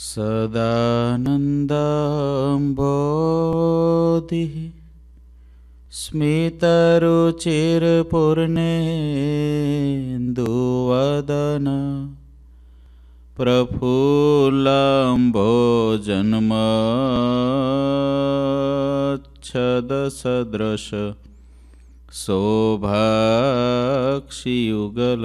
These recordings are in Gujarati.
सदानन्दम्बोधिः स्मितरुचिर्पूर्णेन्दुवदन प्रफुल्लम्बोजन्मच्छदसदृश शोभाक्षियुगल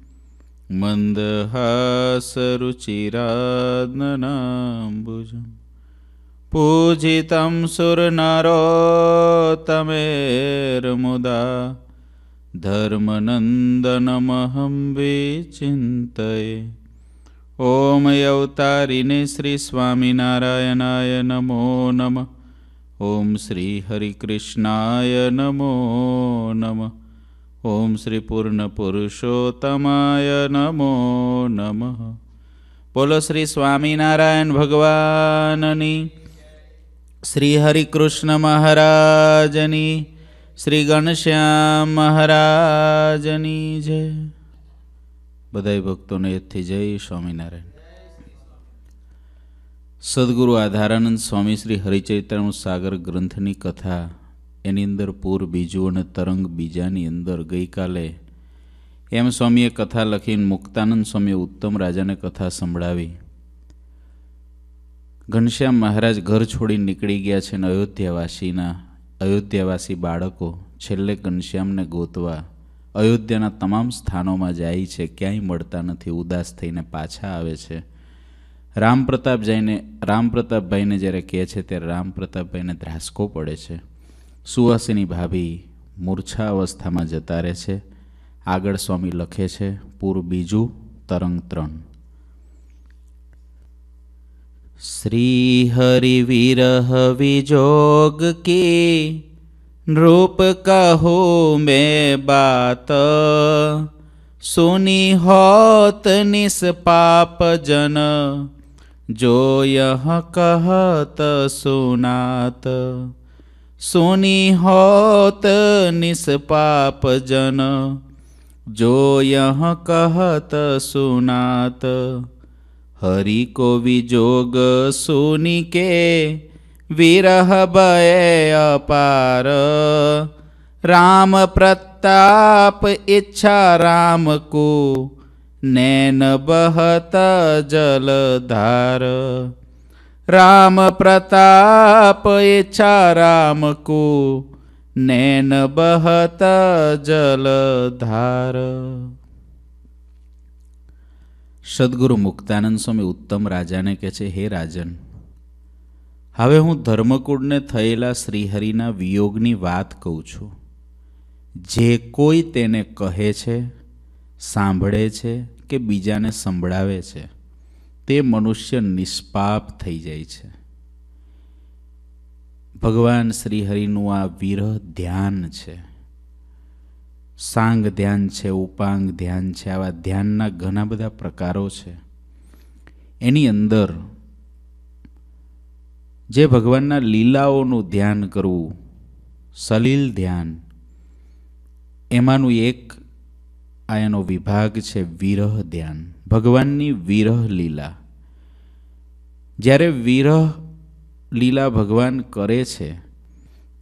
मन्दहासरुचिरान्बुजं पूजितं सुरनरोत्तमेर्मुदा धर्मनन्दनमहं विचिन्तये ॐ यौतारिणे श्रीस्वामिनारायणाय नमो नमः ॐ श्रीहरिकृष्णाय नमो नमः ઓમ શ્રી પૂર્ણ પુરુષોત્તમાય નમો નમઃ બોલો શ્રી સ્વામિનારાયણ ભગવાનની શ્રી હરિકૃષ્ણ મહારાજની શ્રી ગણશ્યામ મહારાજની જય બધા ભક્તોને એથી જય સ્વામિનારાયણ સદગુરુ આધારાનંદ સ્વામી શ્રી હરિચરિત્રનું સાગર ગ્રંથની કથા એની અંદર પૂર બીજું અને તરંગ બીજાની અંદર ગઈકાલે એમ સ્વામીએ કથા લખીને મુક્તાનંદ સ્વામીએ ઉત્તમ રાજાને કથા સંભળાવી ઘનશ્યામ મહારાજ ઘર છોડીને નીકળી ગયા છે અને અયોધ્યાવાસીના અયોધ્યાવાસી બાળકો છેલ્લે ઘનશ્યામને ગોતવા અયોધ્યાના તમામ સ્થાનોમાં જાય છે ક્યાંય મળતા નથી ઉદાસ થઈને પાછા આવે છે રામપ્રતાપ જઈને રામપ્રતાપભાઈને જ્યારે કહે છે ત્યારે રામપ્રતાપભાઈને ધ્રાસકો પડે છે સુવાસીની ભાભી મૂર્છા અવસ્થામાં જતા રહે છે આગળ સ્વામી લખે છે પૂર બીજું તરંગ ત્રણ શ્રી હરિ વિરહ વિજોગ કે નૃપ કહો મે બાત સુની હોત નિષ્પાપ જન જો યહ કહત સુનાત सुनी होत निष्पाप जन जो यह कहत सुनात हरि को विजोग सुनी के विरह भय अपार राम प्रताप इच्छा राम को नैन बहत जलधार રામ प्रताप इच्छा राम को नैन बहत जलधार સદગુરુ મુક્તાનંદ સ્વામી ઉત્તમ રાજાને કહે છે હે રાજન હવે હું ધર્મકુળને થયેલા શ્રીહરિના વિયોગની વાત કહું છું જે કોઈ તેને કહે છે સાંભળે છે કે બીજાને સંભળાવે છે તે મનુષ્ય નિષ્પાપ થઈ જાય છે ભગવાન શ્રીહરિનું આ વિરહ ધ્યાન છે સાંગ ધ્યાન છે ઉપાંગ ધ્યાન છે આવા ધ્યાનના ઘણા બધા પ્રકારો છે એની અંદર જે ભગવાનના લીલાઓનું ધ્યાન કરવું સલીલ ધ્યાન એમાંનું એક આ એનો વિભાગ છે વિરહ ધ્યાન ભગવાનની વિરહ લીલા જ્યારે વિરહ લીલા ભગવાન કરે છે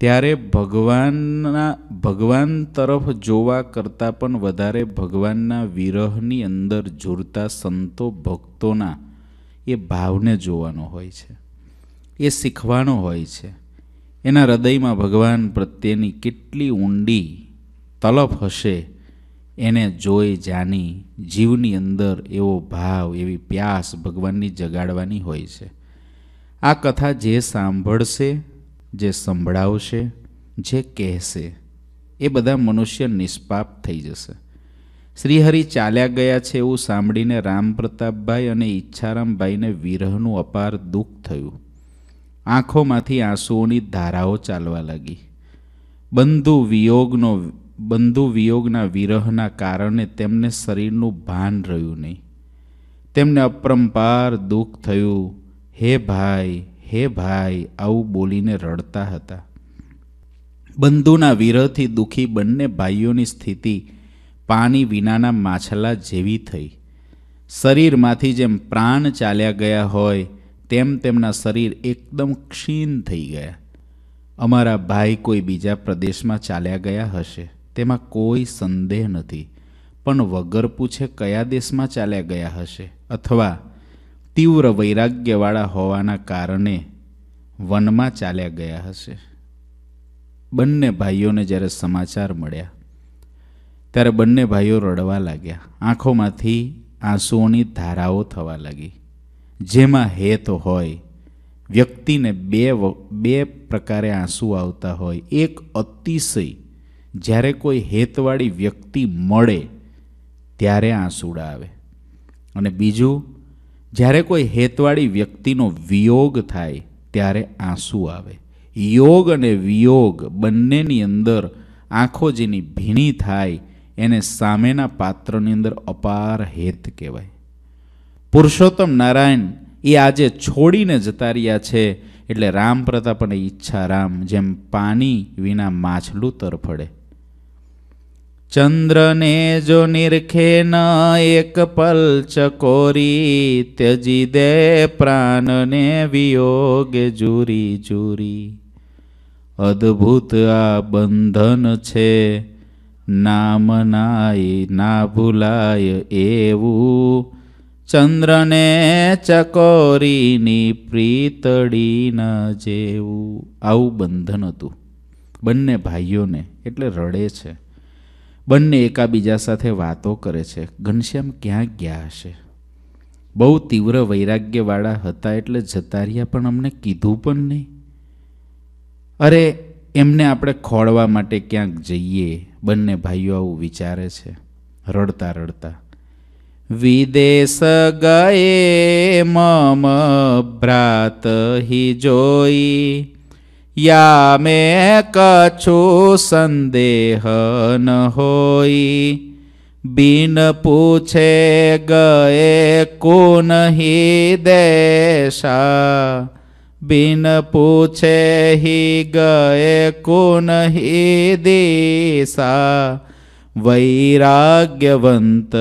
ત્યારે ભગવાનના ભગવાન તરફ જોવા કરતાં પણ વધારે ભગવાનના વિરહની અંદર ઝૂરતા સંતો ભક્તોના એ ભાવને જોવાનો હોય છે એ શીખવાનો હોય છે એના હૃદયમાં ભગવાન પ્રત્યેની કેટલી ઊંડી તલફ હશે એને જોઈ જાની જીવની અંદર એવો ભાવ એવી પ્યાસ ભગવાનની જગાડવાની હોય છે આ કથા જે સાંભળશે જે સંભળાવશે જે કહેશે એ બધા મનુષ્ય નિષ્પાપ થઈ જશે શ્રીહરિ ચાલ્યા ગયા છે એવું સાંભળીને રામપ્રતાપભાઈ અને ઈચ્છારામભાઈને વિરહનું અપાર દુઃખ થયું આંખોમાંથી આંસુઓની ધારાઓ ચાલવા લાગી બંધુ વિયોગનો બંધુ વિયોગના વિરહના કારણે તેમને શરીરનું ભાન રહ્યું નહીં તેમને અપરંપાર દુઃખ થયું હે ભાઈ હે ભાઈ આવું બોલીને રડતા હતા બંધુના વિરહથી દુઃખી બંને ભાઈઓની સ્થિતિ પાણી વિનાના માછલા જેવી થઈ શરીરમાંથી જેમ પ્રાણ ચાલ્યા ગયા હોય તેમ તેમના શરીર એકદમ ક્ષીણ થઈ ગયા અમારા ભાઈ કોઈ બીજા પ્રદેશમાં ચાલ્યા ગયા હશે તેમાં કોઈ સંદેહ નથી પણ વગર પૂછે કયા દેશમાં ચાલ્યા ગયા હશે અથવા તીવ્ર વૈરાગ્યવાળા હોવાના કારણે વનમાં ચાલ્યા ગયા હશે બંને ભાઈઓને જ્યારે સમાચાર મળ્યા ત્યારે બંને ભાઈઓ રડવા લાગ્યા આંખોમાંથી આંસુઓની ધારાઓ થવા લાગી જેમાં હેત હોય વ્યક્તિને બે બે પ્રકારે આંસુ આવતા હોય એક અતિશય જ્યારે કોઈ હેતવાળી વ્યક્તિ મળે ત્યારે આંસુડા આવે અને બીજું જ્યારે કોઈ હેતવાળી વ્યક્તિનો વિયોગ થાય ત્યારે આંસુ આવે યોગ અને વિયોગ બંનેની અંદર આંખો જેની ભીણી થાય એને સામેના પાત્રની અંદર અપાર હેત કહેવાય પુરુષોત્તમ નારાયણ એ આજે છોડીને જતા રહ્યા છે એટલે રામ પ્રતાપ અને ઈચ્છા રામ જેમ પાણી વિના માછલું તરફડે ચંદ્રને જો નિરખે ન એક પલ ચકોરી ત્યજી દે પ્રાણને વિયોગ જુરી જુરી અદ્ભુત આ બંધન છે નામ નાય ના ભૂલાય એવું ચંદ્રને ચકોરીની પ્રીતડી ન જેવું આવું બંધન હતું બંને ભાઈઓને એટલે રડે છે બંને એકાબીજા સાથે વાતો કરે છે ઘનશ્યામ ક્યાં ગયા હશે બહુ તીવ્ર વૈરાગ્યવાળા હતા એટલે જતા રહ્યા પણ અમને કીધું પણ નહીં અરે એમને આપણે ખોળવા માટે ક્યાંક જઈએ બંને ભાઈઓ આવું વિચારે છે રડતા રડતા વિદેશ ગયે મમ ભ્રાત હિ જોઈ યા મે કછો સંદેહ ન હોય બિન પૂછે ગયે કો નહીં દેશા બિન પૂછે હિ ગયે કો નહીં દેશા વૈરાગ્યવંત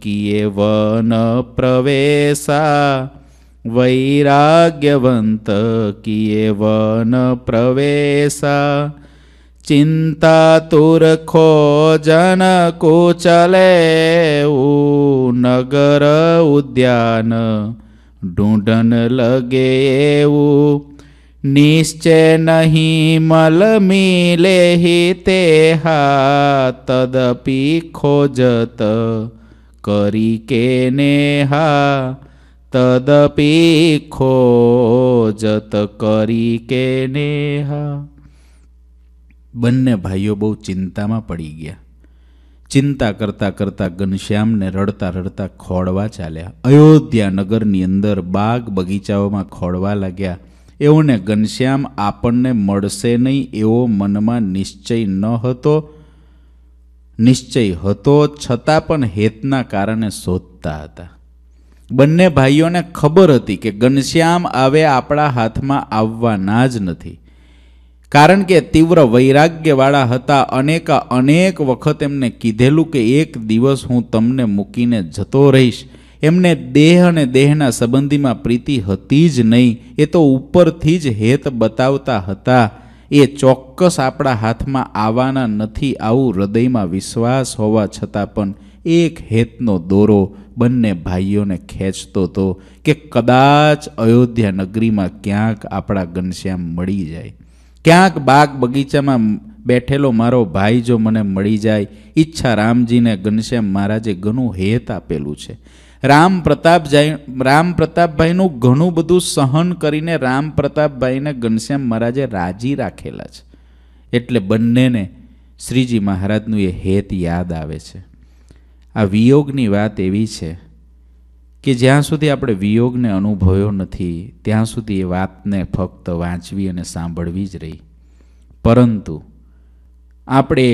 કિએ વન પ્રવેશા वैराग्यवन्त किएव न प्रवेशा चिन्तातुरखो जनकुचले नगर उद्यान ઢૂંઢન લગે એવું નિશ્ચય નહીં મલ મિલે તે હા તદપી ખોજત કરી કે ને હા તદપી ખોજત કરી કે નેહા બંને ભાઈઓ બહુ ચિંતામાં પડી ગયા ચિંતા કરતાં કરતાં ઘનશ્યામને રડતા રડતા ખોડવા ચાલ્યા અયોધ્યા નગરની અંદર બાગ બગીચાઓમાં ખોડવા લાગ્યા એઓને ઘનશ્યામ આપણને મળશે નહીં એવો મનમાં નિશ્ચય ન હતો નિશ્ચય હતો છતાં પણ હેતના કારણે શોધતા હતા બંને ભાઈઓને ખબર હતી કે ઘનશ્યામ આવે આપણા હાથમાં આવવાના જ નથી કારણ કે તીવ્ર વૈરાગ્યવાળા હતા અનેકા અનેક વખત એમને કીધેલું કે એક દિવસ હું તમને મૂકીને જતો રહીશ એમને દેહ અને દેહના સંબંધીમાં પ્રીતિ હતી જ નહીં એ તો ઉપરથી જ હેત બતાવતા હતા એ ચોક્કસ આપણા હાથમાં આવવાના નથી આવું હૃદયમાં વિશ્વાસ હોવા છતાં પણ એક હેતનો દોરો બંને ભાઈઓને ખેંચતો હતો કે કદાચ અયોધ્યા નગરીમાં ક્યાંક આપણા ઘનશ્યામ મળી જાય ક્યાંક બાગ બગીચામાં બેઠેલો મારો ભાઈ જો મને મળી જાય ઈચ્છા રામજીને ઘનશ્યામ મહારાજે ઘણું હેત આપેલું છે રામ પ્રતાપભાઈ રામ પ્રતાપભાઈનું ઘણું બધું સહન કરીને રામ પ્રતાપભાઈને ઘનશ્યામ મહારાજે રાજી રાખેલા છે એટલે બંનેને શ્રીજી મહારાજનું એ હેત યાદ આવે છે આ વિયોગની વાત એવી છે કે જ્યાં સુધી આપણે વિયોગને અનુભવ્યો નથી ત્યાં સુધી એ વાતને ફક્ત વાંચવી અને સાંભળવી જ રહી પરંતુ આપણે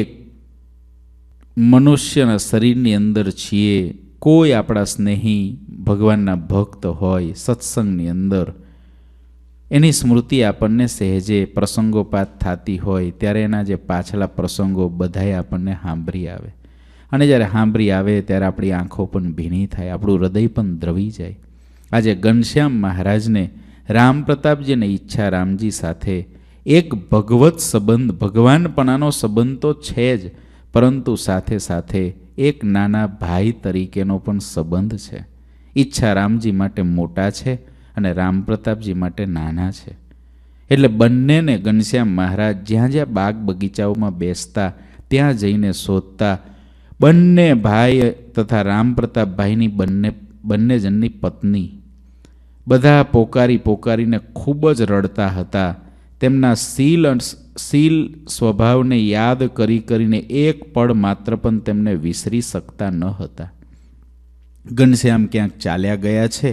મનુષ્યના શરીરની અંદર છીએ કોઈ આપણા સ્નેહી ભગવાનના ભક્ત હોય સત્સંગની અંદર એની સ્મૃતિ આપણને સહેજે પ્રસંગોપાત થતી હોય ત્યારે એના જે પાછલા પ્રસંગો બધાએ આપણને સાંભળી આવે અને જ્યારે હાંભરી આવે ત્યારે આપણી આંખો પણ ભીણી થાય આપણું હૃદય પણ દ્રવી જાય આજે ઘનશ્યામ મહારાજને રામ પ્રતાપજીને ઈચ્છા રામજી સાથે એક ભગવત સંબંધ ભગવાનપણાનો સંબંધ તો છે જ પરંતુ સાથે સાથે એક નાના ભાઈ તરીકેનો પણ સંબંધ છે ઈચ્છા રામજી માટે મોટા છે અને રામપ્રતાપજી માટે નાના છે એટલે બંનેને ઘનશ્યામ મહારાજ જ્યાં જ્યાં બાગ બગીચાઓમાં બેસતા ત્યાં જઈને શોધતા બંને ભાઈ તથા રામપ્રતાપભાઈની બંને બંને જણની પત્ની બધા પોકારી પોકારીને ખૂબ જ રડતા હતા તેમના સીલ શીલ સ્વભાવને યાદ કરી કરીને એક પળ માત્ર પણ તેમને વિસરી શકતા ન હતા ઘનશ્યામ ક્યાંક ચાલ્યા ગયા છે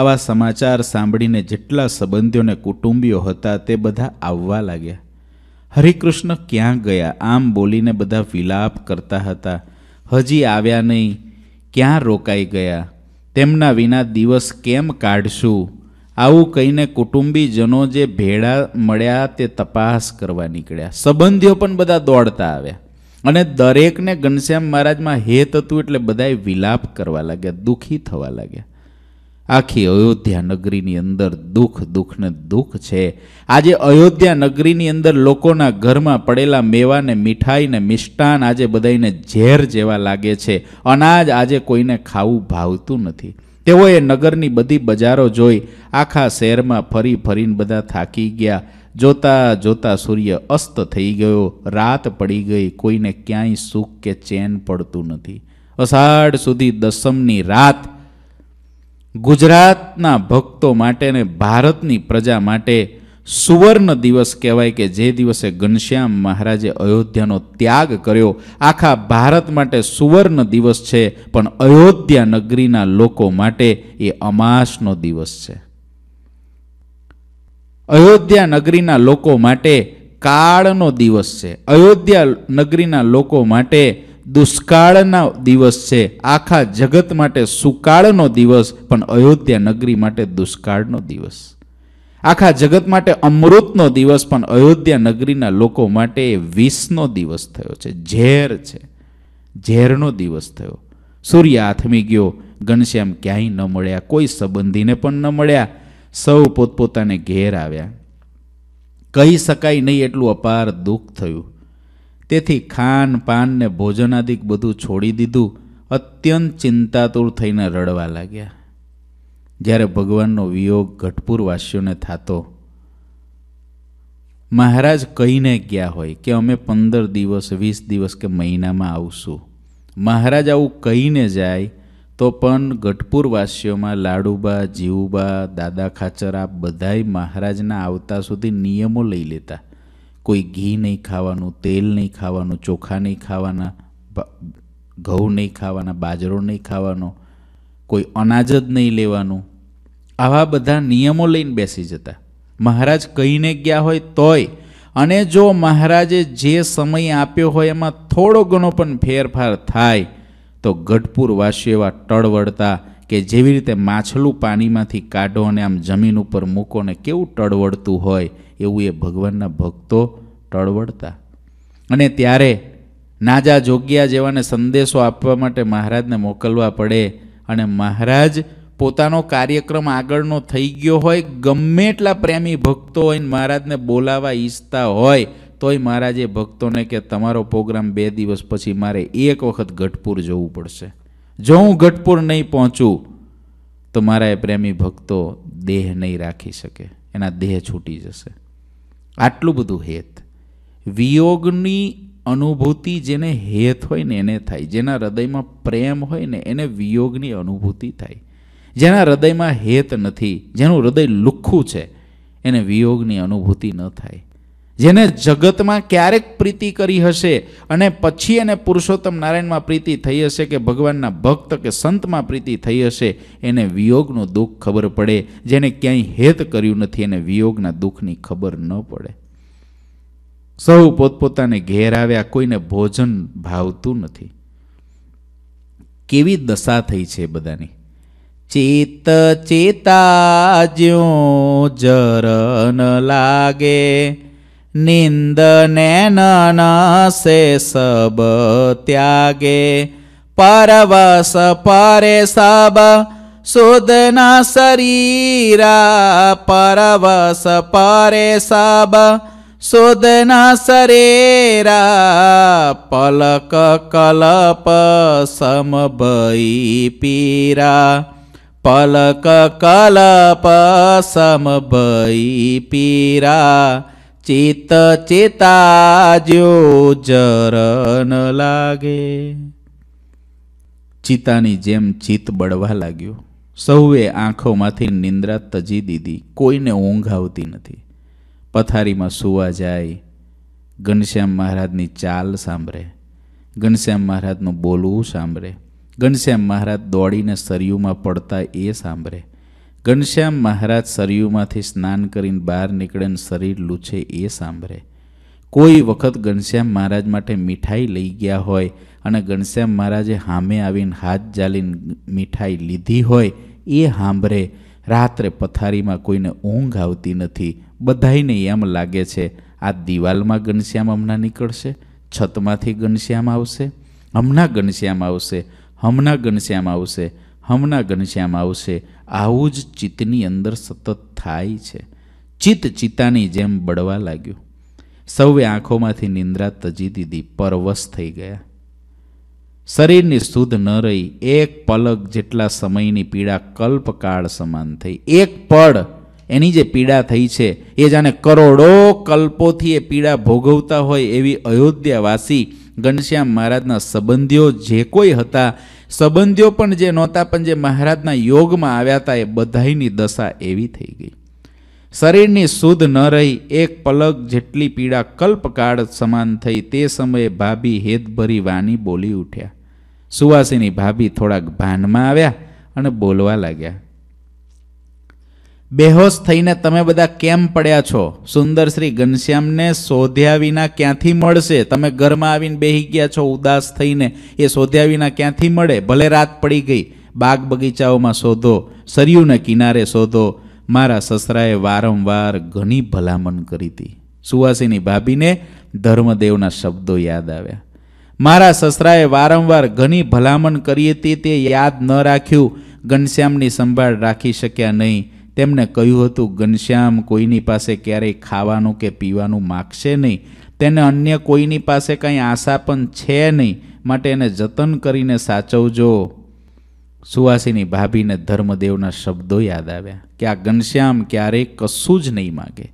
આવા સમાચાર સાંભળીને જેટલા સંબંધીઓને કુટુંબીઓ હતા તે બધા આવવા લાગ્યા હરિકૃષ્ણ ક્યાં ગયા આમ બોલીને બધા વિલાપ કરતા હતા હજી આવ્યા નહીં ક્યાં રોકાઈ ગયા તેમના વિના દિવસ કેમ કાઢશું આવું કહીને કુટુંબીજનો જે ભેળા મળ્યા તે તપાસ કરવા નીકળ્યા સંબંધીઓ પણ બધા દોડતા આવ્યા અને દરેકને ઘનશ્યામ મહારાજમાં હેત હતું એટલે બધાએ વિલાપ કરવા લાગ્યા દુઃખી થવા લાગ્યા આખી અયોધ્યા નગરીની અંદર દુઃખ દુઃખને દુઃખ છે આજે અયોધ્યા નગરીની અંદર લોકોના ઘરમાં પડેલા મેવાને મીઠાઈને મિષ્ટાન આજે બધાને ઝેર જેવા લાગે છે અનાજ આજે કોઈને ખાવું ભાવતું નથી તેઓએ નગરની બધી બજારો જોઈ આખા શહેરમાં ફરી ફરીને બધા થાકી ગયા જોતા જોતા સૂર્ય અસ્ત થઈ ગયો રાત પડી ગઈ કોઈને ક્યાંય સુખ કે ચેન પડતું નથી અષાઢ સુધી દસમની રાત ગુજરાતના ભક્તો માટે અને ભારતની પ્રજા માટે સુવર્ણ દિવસ કહેવાય કે જે દિવસે ઘનશ્યામ મહારાજે અયોધ્યાનો ત્યાગ કર્યો આખા ભારત માટે સુવર્ણ દિવસ છે પણ અયોધ્યા નગરીના લોકો માટે એ અમાસનો દિવસ છે અયોધ્યા નગરીના લોકો માટે કાળનો દિવસ છે અયોધ્યા નગરીના લોકો માટે દુષ્કાળના દિવસ છે આખા જગત માટે સુકાળનો દિવસ પણ અયોધ્યા નગરી માટે દુષ્કાળનો દિવસ આખા જગત માટે અમૃતનો દિવસ પણ અયોધ્યા નગરીના લોકો માટે વિષનો દિવસ થયો છે ઝેર છે ઝેરનો દિવસ થયો સૂર્ય આથમી ગયો ઘનશ્યામ ક્યાંય ન મળ્યા કોઈ સંબંધીને પણ ન મળ્યા સૌ પોતપોતાને ઘેર આવ્યા કહી શકાય નહીં એટલું અપાર દુઃખ થયું તેથી ખાન પાન ને ભોજનાદિક બધું છોડી દીધું અત્યંત ચિંતાતુર થઈને રડવા લાગ્યા જ્યારે ભગવાનનો વિયોગ ઘટપુર વાસીઓને થતો મહારાજ કહીને ગયા હોય કે અમે પંદર દિવસ વીસ દિવસ કે મહિનામાં આવશું મહારાજ આવું કહીને જાય તો પણ ગઢપુરવાસીઓમાં લાડુબા જીવુબા દાદા ખાચર આ બધાય મહારાજના આવતા સુધી નિયમો લઈ લેતા કોઈ ઘી નહીં ખાવાનું તેલ નહીં ખાવાનું ચોખા નહીં ખાવાના ઘઉં નહીં ખાવાના બાજરો નહીં ખાવાનો કોઈ અનાજ જ નહીં લેવાનું આવા બધા નિયમો લઈને બેસી જતા મહારાજ કહીને ગયા હોય તોય અને જો મહારાજે જે સમય આપ્યો હોય એમાં થોડો ઘણો પણ ફેરફાર થાય તો ગઢપુરવાસીઓ એવા ટળવળતા કે જેવી રીતે માછલું પાણીમાંથી કાઢો અને આમ જમીન ઉપર મૂકો ને કેવું ટળવડતું હોય એવું એ ભગવાનના ભક્તો ટળવડતા અને ત્યારે નાજા જોગ્યા જેવાને સંદેશો આપવા માટે મહારાજને મોકલવા પડે અને મહારાજ પોતાનો કાર્યક્રમ આગળનો થઈ ગયો હોય ગમે એટલા પ્રેમી ભક્તો હોય મહારાજને બોલાવા ઈચ્છતા હોય તોય મહારાજે ભક્તોને કે તમારો પ્રોગ્રામ બે દિવસ પછી મારે એક વખત ગઢપુર જવું પડશે જો હું ગઢપુર નહીં પહોંચું તો મારા એ પ્રેમી ભક્તો દેહ નહીં રાખી શકે એના દેહ છૂટી જશે આટલું બધું હેત વિયોગની અનુભૂતિ જેને હેત હોય ને એને થાય જેના હૃદયમાં પ્રેમ હોય ને એને વિયોગની અનુભૂતિ થાય જેના હૃદયમાં હેત નથી જેનું હૃદય લુખ્ખું છે એને વિયોગની અનુભૂતિ ન થાય જેને જગતમાં ક્યારેક પ્રીતિ કરી હશે અને પછી એને પુરુષોત્તમ નારાયણમાં પ્રીતિ થઈ હશે કે ભગવાનના ભક્ત કે સંતમાં પ્રીતિ થઈ હશે એને વિયોગનું દુઃખ ખબર પડે જેને ક્યાંય હેત કર્યું નથી એને વિયોગના દુઃખની ખબર ન પડે સૌ પોતપોતાને ઘેર આવ્યા કોઈને ભોજન ભાવતું નથી કેવી દશા થઈ છે બધાની ચિત્ત ચેતા જ્યો જરન લાગે निन्दनसेसगे सब परवस परवस परे सब सरीरा शरीरा परवस परे सब सोदना शरीरा पलक कलपसमै पीरा पलक कलप समबै पीरा ચિત્ત ચેતાજ્યો જરન લાગે ચિતાની જેમ ચિત્ત બળવા લાગ્યો સૌએ આંખોમાંથી નિંદ્રા તજી દીધી કોઈને ઊંઘ આવતી નથી પથારીમાં સૂવા જાય ઘનશ્યામ મહારાજની ચાલ સાંભળે ઘનશ્યામ મહારાજનું બોલવું સાંભળે ઘનશ્યામ મહારાજ દોડીને સરિયુમાં પડતા એ સાંભળે ઘનશ્યામ મહારાજ સરયુમાંથી સ્નાન કરીને બહાર નીકળે ને શરીર લૂછે એ સાંભળે કોઈ વખત ઘનશ્યામ મહારાજ માટે મીઠાઈ લઈ ગયા હોય અને ઘનશ્યામ મહારાજે હામે આવીને હાથ જાલીને મીઠાઈ લીધી હોય એ સાંભળે રાત્રે પથારીમાં કોઈને ઊંઘ આવતી નથી બધાઈને એમ લાગે છે આ દિવાલમાં ઘનશ્યામ હમણાં નીકળશે છતમાંથી ઘનશ્યામ આવશે હમણાં ઘનશ્યામ આવશે હમણાં ઘનશ્યામ આવશે હમણાં ઘનશ્યામ આવશે આવું જ ચિત્તની અંદર સતત થાય છે ચિત્ત ચિત્તાની જેમ બળવા લાગ્યું સૌએ આંખોમાંથી નિંદ્રા તજી દીધી પરવશ થઈ ગયા શરીરની શુદ્ધ ન રહી એક પલક જેટલા સમયની પીડા કલ્પકાળ સમાન થઈ એક પળ એની જે પીડા થઈ છે એ જાણે કરોડો કલ્પોથી એ પીડા ભોગવતા હોય એવી અયોધ્યાવાસી ઘનશ્યામ મહારાજના સંબંધીઓ જે કોઈ હતા સંબંધીઓ પણ જે નહોતા પણ જે મહારાજના યોગમાં આવ્યા હતા એ બધાની દશા એવી થઈ ગઈ શરીરની શુદ્ધ ન રહી એક પલક જેટલી પીડા કલ્પકાળ સમાન થઈ તે સમયે ભાભી હેતભરી વાની બોલી ઉઠ્યા સુવાસીની ભાભી થોડાક ભાનમાં આવ્યા અને બોલવા લાગ્યા બેહોશ થઈને તમે બધા કેમ પડ્યા છો સુંદરશ્રી ઘનશ્યામને શોધ્યા વિના ક્યાંથી મળશે તમે ઘરમાં આવીને બેહી ગયા છો ઉદાસ થઈને એ શોધ્યા વિના ક્યાંથી મળે ભલે રાત પડી ગઈ બાગ બગીચાઓમાં શોધો સરયુના કિનારે શોધો મારા સસરાએ વારંવાર ઘણી ભલામણ કરી હતી સુવાસીની ભાભીને ધર્મદેવના શબ્દો યાદ આવ્યા મારા સસરાએ વારંવાર ઘણી ભલામણ કરી હતી તે યાદ ન રાખ્યું ઘનશ્યામની સંભાળ રાખી શક્યા નહીં તેમણે કહ્યું હતું ઘનશ્યામ કોઈની પાસે ક્યારેય ખાવાનું કે પીવાનું માગશે નહીં તેને અન્ય કોઈની પાસે કંઈ આશા પણ છે નહીં માટે એને જતન કરીને સાચવજો સુવાસીની ભાભીને ધર્મદેવના શબ્દો યાદ આવ્યા કે આ ઘનશ્યામ ક્યારેય કશું જ નહીં માગે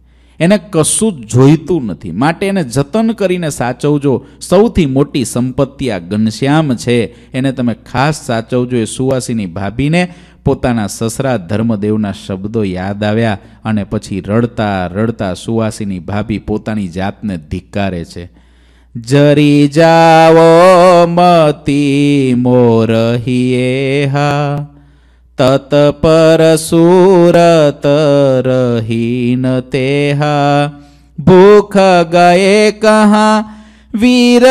એને કશું જ જોઈતું નથી માટે એને જતન કરીને સાચવજો સૌથી મોટી સંપત્તિ આ ઘનશ્યામ છે એને તમે ખાસ સાચવજો એ સુવાસીની ભાભીને પોતાના સસરા ધર્મદેવના શબ્દો યાદ આવ્યા અને પછી રડતા રડતા સુવાસીની ભાભી પોતાની જાતને ધિક્કારે છે જરી જાવો મતી મોરહીએ હા તત સુરત રહીન તેહા ભૂખ ગયે કહા વીર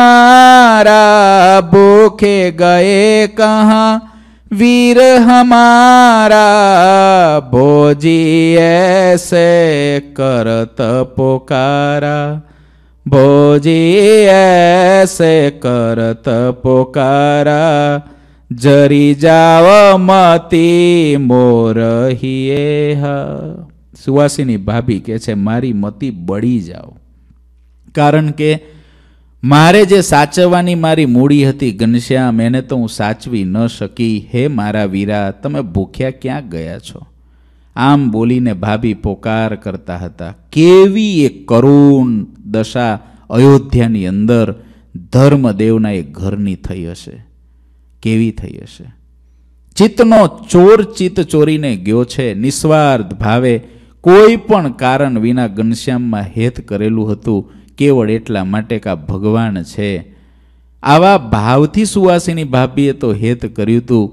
મારા ભૂખે ગયે કહા वीर हमारा भोजी ऐसे करत पुकारा भोजी ऐसे करत पुकारा जरी जाव મતી મોરહીએ સુવાસીની ભાભી કે છે મારી મતી બળી જાઓ કારણ કે મારે જે સાચવવાની મારી મૂડી હતી ઘનશ્યામ એને તો હું સાચવી ન શકી હે મારા વીરા તમે ભૂખ્યા ક્યાં ગયા છો આમ બોલીને ભાભી પોકાર કરતા હતા કેવી એ કરુણ દશા અયોધ્યાની અંદર ધર્મદેવના એ ઘરની થઈ હશે કેવી થઈ હશે ચિત્તનો ચોર ચિત્ત ચોરીને ગયો છે નિસ્વાર્થ ભાવે કોઈ પણ કારણ વિના ઘનશ્યામમાં હેત કરેલું હતું કેવળ એટલા માટે કે આ ભગવાન છે આવા ભાવથી સુવાસીની ભાભીએ તો હેત કર્યું હતું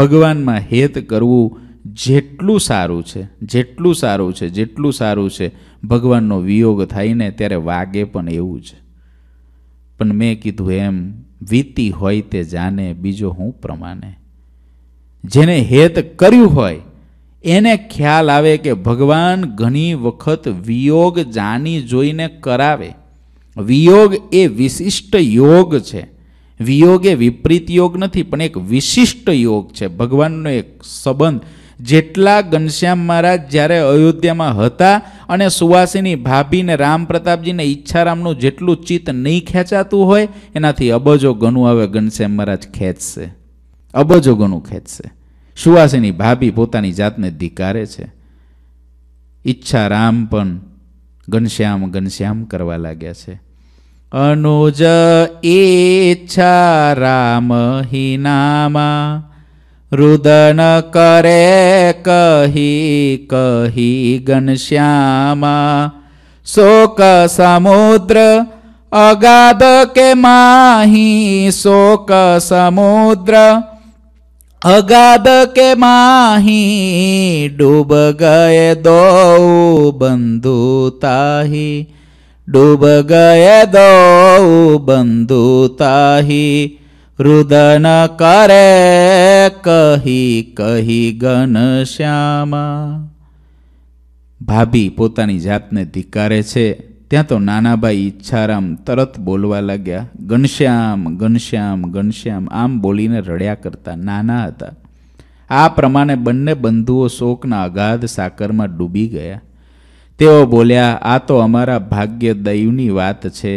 ભગવાનમાં હેત કરવું જેટલું સારું છે જેટલું સારું છે જેટલું સારું છે ભગવાનનો વિયોગ થઈને ત્યારે વાગે પણ એવું છે પણ મેં કીધું એમ વીતી હોય તે જાને બીજો હું પ્રમાણે જેને હેત કર્યું હોય એને ખ્યાલ આવે કે ભગવાન ઘણી વખત વિયોગ જાણી જોઈને કરાવે વિયોગ એ વિશિષ્ટ યોગ છે વિયોગ એ વિપરીત યોગ નથી પણ એક વિશિષ્ટ યોગ છે ભગવાનનો એક સંબંધ જેટલા ઘનશ્યામ મહારાજ જ્યારે અયોધ્યામાં હતા અને સુવાસીની ભાભીને રામ પ્રતાપજીને ઈચ્છારામનું જેટલું ચિત્ત નહીં ખેંચાતું હોય એનાથી અબજો ગણું હવે ઘનશ્યામ મહારાજ ખેંચશે અબજો ગણું ખેંચશે સુવાસીની ભાભી પોતાની જાતને ધિકારે છે ઈચ્છારામ પણ ઘનશ્યામ ઘનશ્યામ કરવા લાગ્યા છે अनुज इच्छा राम हि नामा रुदन करे कहि कही सोक समुद्र अगाध के सोक समुद्र अगाध के डूब मा डूबग बन्धुताहि ડૂબ ગયે દો બંધુ તાહી રુદન કરે કહી કહી ઘનશ્યામા ભાભી પોતાની જાતને ધિકારે છે ત્યાં તો નાનાભાઈ ઈચ્છારામ તરત બોલવા લાગ્યા ઘનશ્યામ ઘનશ્યામ ઘનશ્યામ આમ બોલીને રડ્યા કરતા નાના હતા આ પ્રમાણે બંને બંધુઓ શોકના અગાધ સાકરમાં ડૂબી ગયા તેઓ બોલ્યા આ તો અમારા ભાગ્ય દૈવની વાત છે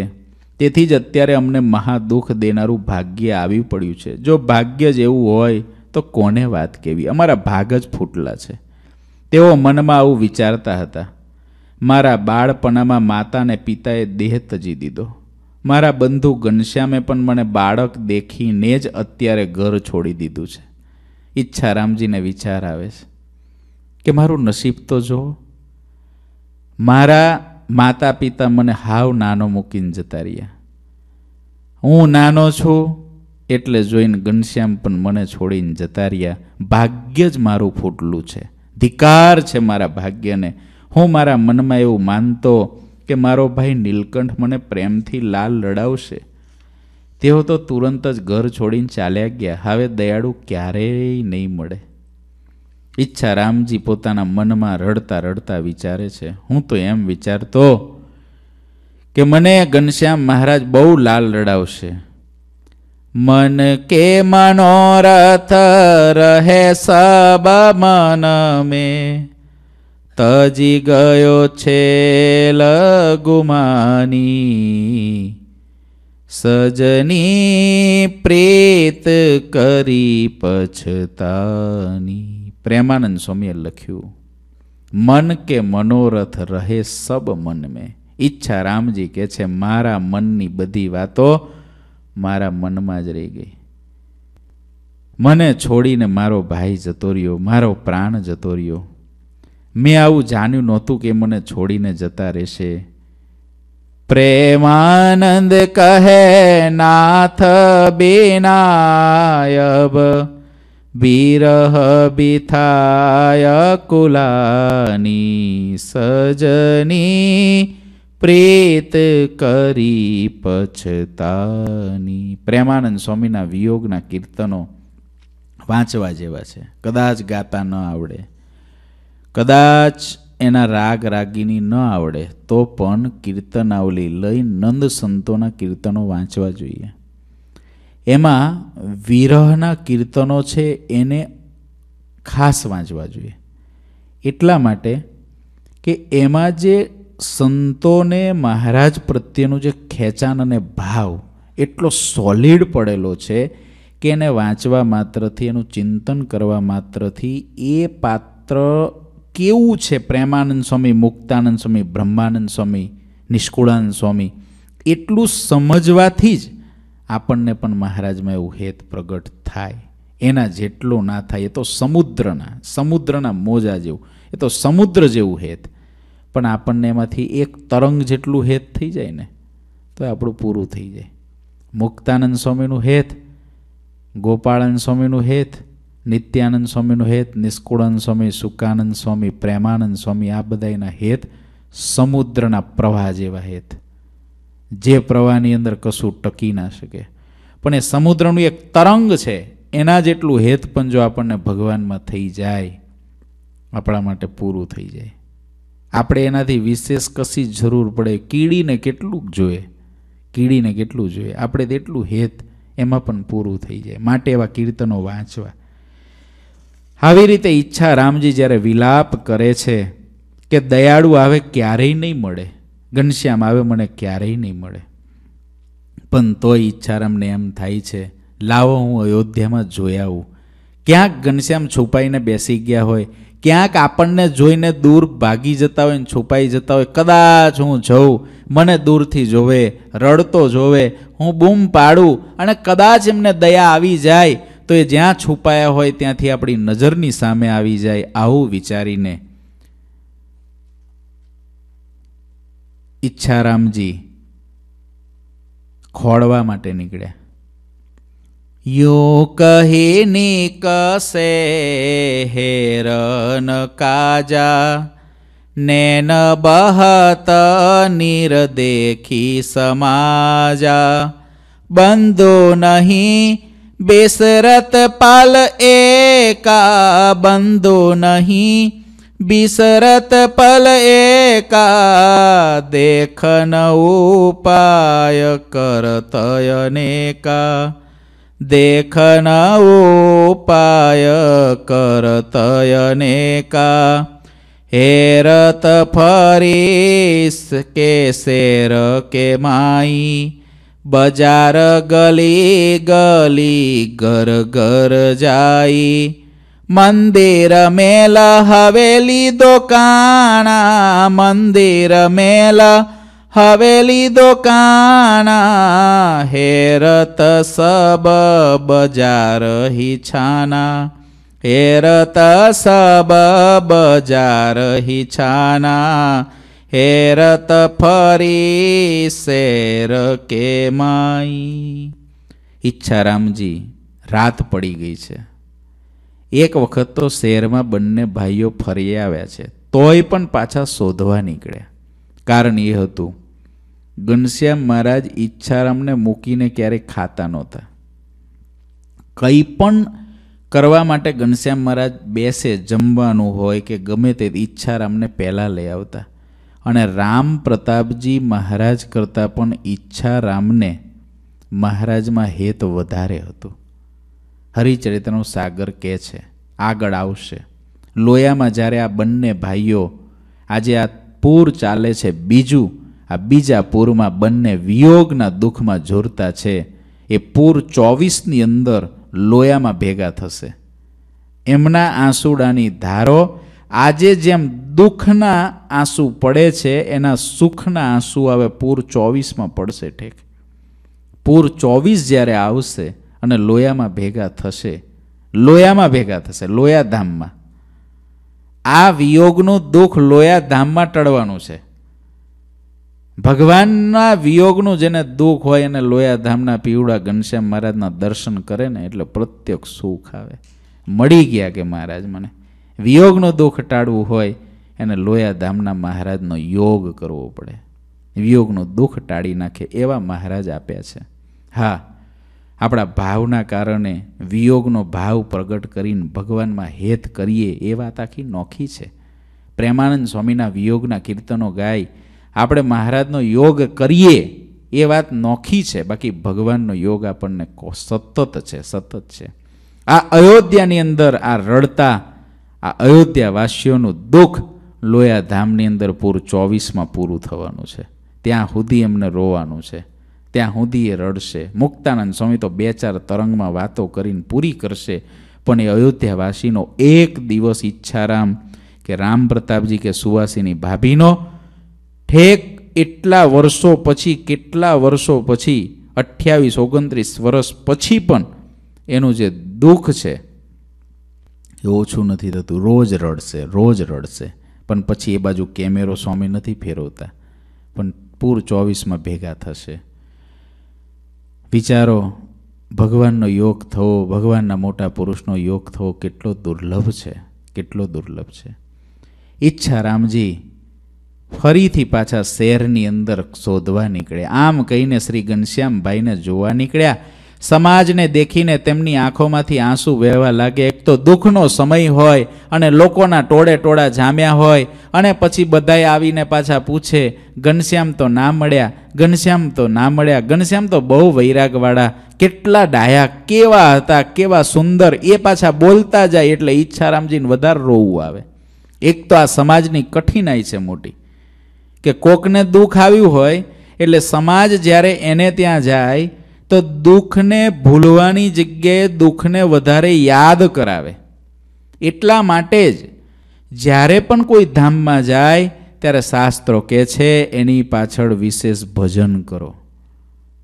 તેથી જ અત્યારે અમને મહાદુઃખ દેનારું ભાગ્ય આવી પડ્યું છે જો ભાગ્ય જ એવું હોય તો કોને વાત કેવી અમારા ભાગ જ ફૂટલા છે તેઓ મનમાં આવું વિચારતા હતા મારા બાળપણામાં માતા અને પિતાએ દેહ તજી દીધો મારા બંધુ ઘનશ્યામે પણ મને બાળક દેખીને જ અત્યારે ઘર છોડી દીધું છે ઈચ્છારામજીને વિચાર આવે છે કે મારું નસીબ તો જોવો મારા માતા પિતા મને હાવ નાનો મૂકીને જતા રહ્યા હું નાનો છું એટલે જોઈને ઘનશ્યામ પણ મને છોડીને જતા રહ્યા ભાગ્ય જ મારું ફૂટલું છે ધિકાર છે મારા ભાગ્યને હું મારા મનમાં એવું માનતો કે મારો ભાઈ નીલકંઠ મને પ્રેમથી લાલ લડાવશે તેઓ તો તુરંત જ ઘર છોડીને ચાલ્યા ગયા હવે દયાળુ ક્યારેય નહીં મળે ઈચ્છા રામજી પોતાના મનમાં રડતા રડતા વિચારે છે હું તો એમ વિચારતો કે મને ઘનશ્યામ મહારાજ બહુ લાલ રડાવશે મન કે મનોરથ રહે સબ મન મે તજી ગયો છે લગુમાની સજની પ્રેત કરી પછતાની પ્રેમાનંદ સ્વામીએ લખ્યું મન કે મનોરથ રહે સબ મન મેં ઈચ્છા રામજી કહે છે મારા મનની બધી વાતો મારા મનમાં જ રહી ગઈ મને છોડીને મારો ભાઈ જતો રહ્યો મારો પ્રાણ જતો રહ્યો મેં આવું જાણ્યું નહોતું કે મને છોડીને જતા રહેશે પ્રેમાનંદ કહે નાથ બેનાયબ વિરહ બિથાય કુલાની સજની પ્રેત કરી પછતાની પ્રેમાનંદ સ્વામીના વિયોગના કીર્તનો વાંચવા જેવા છે કદાચ ગાતા ન આવડે કદાચ એના રાગ રાગીની ન આવડે તો પણ કીર્તનાવલી લઈ નંદ સંતોના કીર્તનો વાંચવા જોઈએ એમાં વિરહના કીર્તનો છે એને ખાસ વાંચવા જોઈએ એટલા માટે કે એમાં જે સંતોને મહારાજ પ્રત્યેનું જે ખેંચાણ અને ભાવ એટલો સોલિડ પડેલો છે કે એને વાંચવા માત્રથી એનું ચિંતન કરવા માત્રથી એ પાત્ર કેવું છે પ્રેમાનંદ સ્વામી મુક્તાનંદ સ્વામી બ્રહ્માનંદ સ્વામી નિષ્કુળાનંદ સ્વામી એટલું સમજવાથી જ આપણને પણ મહારાજમાં એવું હેત પ્રગટ થાય એના જેટલો ના થાય એ તો સમુદ્રના સમુદ્રના મોજા જેવું એ તો સમુદ્ર જેવું હેત પણ આપણને એમાંથી એક તરંગ જેટલું હેત થઈ જાય ને તો આપણું પૂરું થઈ જાય મુક્તાનંદ સ્વામીનું હેત ગોપાળાનંદ સ્વામીનું હેત નિત્યાનંદ સ્વામીનું હેત નિષ્કુળાનંદ સ્વામી સુકાનંદ સ્વામી પ્રેમાનંદ સ્વામી આ બધા એના હેત સમુદ્રના પ્રવાહ જેવા હેત જે પ્રવાહની અંદર કશું ટકી ના શકે પણ એ સમુદ્રનું એક તરંગ છે એના જેટલું હેત પણ જો આપણને ભગવાનમાં થઈ જાય આપણા માટે પૂરું થઈ જાય આપણે એનાથી વિશેષ કશી જરૂર પડે કીડીને કેટલું જોઈએ કીડીને કેટલું જોઈએ આપણે તેટલું હેત એમાં પણ પૂરું થઈ જાય માટે એવા કીર્તનો વાંચવા આવી રીતે ઈચ્છા રામજી જ્યારે વિલાપ કરે છે કે દયાળુ આવે ક્યારેય નહીં મળે ઘનશ્યામ આવે મને ક્યારેય નહીં મળે પણ તોય ઈચ્છારામને એમ થાય છે લાવો હું અયોધ્યામાં જોઈ આવું ક્યાંક ઘનશ્યામ છુપાઈને બેસી ગયા હોય ક્યાંક આપણને જોઈને દૂર ભાગી જતા હોય ને છુપાઈ જતા હોય કદાચ હું જઉં મને દૂરથી જોવે રડતો જોવે હું બૂમ પાડું અને કદાચ એમને દયા આવી જાય તો એ જ્યાં છુપાયા હોય ત્યાંથી આપણી નજરની સામે આવી જાય આવું વિચારીને ઈચ્છારામજી ખોળવા માટે નીકળ્યા યો કહી ને કસે હેરન કાજા નેન બહત નિરદેખી સમાજા બંધો નહીં બેસરત પાલ એકા બંધો નહીં बिसरत पल एका देखन उपाय करतय नेका देखन उपाय करतय नेका हेरत फरीस के शेर के माई बजार गली गली घर घर जाई મંદિર મેલ હવેલી દોકાણા મંદિર મેલ હવેલી દોકાણા હેરત સબ બજાર છાના હેરત સબ બજાર હિછાના હેરત ફરી શેર કે માઈ ઈચ્છારામજી રાત પડી ગઈ છે એક વખત તો શહેરમાં બંને ભાઈઓ ફરી આવ્યા છે તોય પણ પાછા શોધવા નીકળ્યા કારણ એ હતું ઘનશ્યામ મહારાજ ઈચ્છારામને મૂકીને ક્યારેય ખાતા નહોતા કંઈ પણ કરવા માટે ઘનશ્યામ મહારાજ બેસે જમવાનું હોય કે ગમે તે ઈચ્છારામને પહેલાં લઈ આવતા અને રામ પ્રતાપજી મહારાજ કરતાં પણ ઈચ્છારામને મહારાજમાં હેત વધારે હતું હરિચરિત્રનો સાગર કહે છે આગળ આવશે લોયામાં જ્યારે આ બંને ભાઈઓ આજે આ પૂર ચાલે છે બીજું આ બીજા પૂરમાં બંને વિયોગના દુઃખમાં જોરતા છે એ પૂર ચોવીસની અંદર લોયામાં ભેગા થશે એમના આંસુડાની ધારો આજે જેમ દુઃખના આંસુ પડે છે એના સુખના આંસુ હવે પૂર ચોવીસમાં પડશે ઠેક પૂર ચોવીસ જ્યારે આવશે અને લોયામાં ભેગા થશે લોયામાં ભેગા થશે લોયા ધામમાં આ વિયોગનું દુઃખ લોયા ધામમાં ટળવાનું છે ભગવાનના વિયોગનું જેને દુઃખ હોય એને લોયા ધામના પીવડા ઘનશ્યામ મહારાજના દર્શન કરે ને એટલે પ્રત્યક્ષ સુખ આવે મળી ગયા કે મહારાજ મને વિયોગનું દુઃખ ટાળવું હોય એને લોયા ધામના મહારાજનો યોગ કરવો પડે વિયોગનું દુઃખ ટાળી નાખે એવા મહારાજ આપ્યા છે હા આપણા ભાવના કારણે વિયોગનો ભાવ પ્રગટ કરીને ભગવાનમાં હેત કરીએ એ વાત આખી નોખી છે પ્રેમાનંદ સ્વામીના વિયોગના કીર્તનો ગાય આપણે મહારાજનો યોગ કરીએ એ વાત નોખી છે બાકી ભગવાનનો યોગ આપણને સતત છે સતત છે આ અયોધ્યાની અંદર આ રડતા આ અયોધ્યાવાસીઓનું દુઃખ લોયા ધામની અંદર પૂર ચોવીસમાં પૂરું થવાનું છે ત્યાં સુધી એમને રોવાનું છે ત્યાં સુધી એ રડશે મુક્તાનંદ સ્વામી તો બે ચાર તરંગમાં વાતો કરીને પૂરી કરશે પણ એ અયોધ્યાવાસીનો એક દિવસ ઈચ્છારામ કે રામ પ્રતાપજી કે સુવાસીની ભાભીનો ઠેક એટલા વર્ષો પછી કેટલા વર્ષો પછી અઠ્યાવીસ ઓગણત્રીસ વર્ષ પછી પણ એનું જે દુઃખ છે એ ઓછું નથી થતું રોજ રડશે રોજ રડશે પણ પછી એ બાજુ કેમેરો સ્વામી નથી ફેરવતા પણ પૂર ચોવીસમાં ભેગા થશે વિચારો ભગવાનનો યોગ થવો ભગવાનના મોટા પુરુષનો યોગ થવો કેટલો દુર્લભ છે કેટલો દુર્લભ છે ઈચ્છા રામજી ફરીથી પાછા શહેરની અંદર શોધવા નીકળ્યા આમ કહીને શ્રી ઘનશ્યામભાઈને જોવા નીકળ્યા સમાજને દેખીને તેમની આંખોમાંથી આંસુ વહેવા લાગે એક તો દુઃખનો સમય હોય અને લોકોના ટોળે ટોળા જામ્યા હોય અને પછી બધાએ આવીને પાછા પૂછે ઘનશ્યામ તો ના મળ્યા ઘનશ્યામ તો ના મળ્યા ઘનશ્યામ તો બહુ વૈરાગવાળા કેટલા ડાયા કેવા હતા કેવા સુંદર એ પાછા બોલતા જાય એટલે ઈચ્છારામજીને વધારે રોવું આવે એક તો આ સમાજની કઠિનાઈ છે મોટી કે કોકને દુઃખ આવ્યું હોય એટલે સમાજ જ્યારે એને ત્યાં જાય તો દુઃખને ભૂલવાની જગ્યાએ દુઃખને વધારે યાદ કરાવે એટલા માટે જ જ્યારે પણ કોઈ ધામમાં જાય ત્યારે શાસ્ત્રો કહે છે એની પાછળ વિશેષ ભજન કરો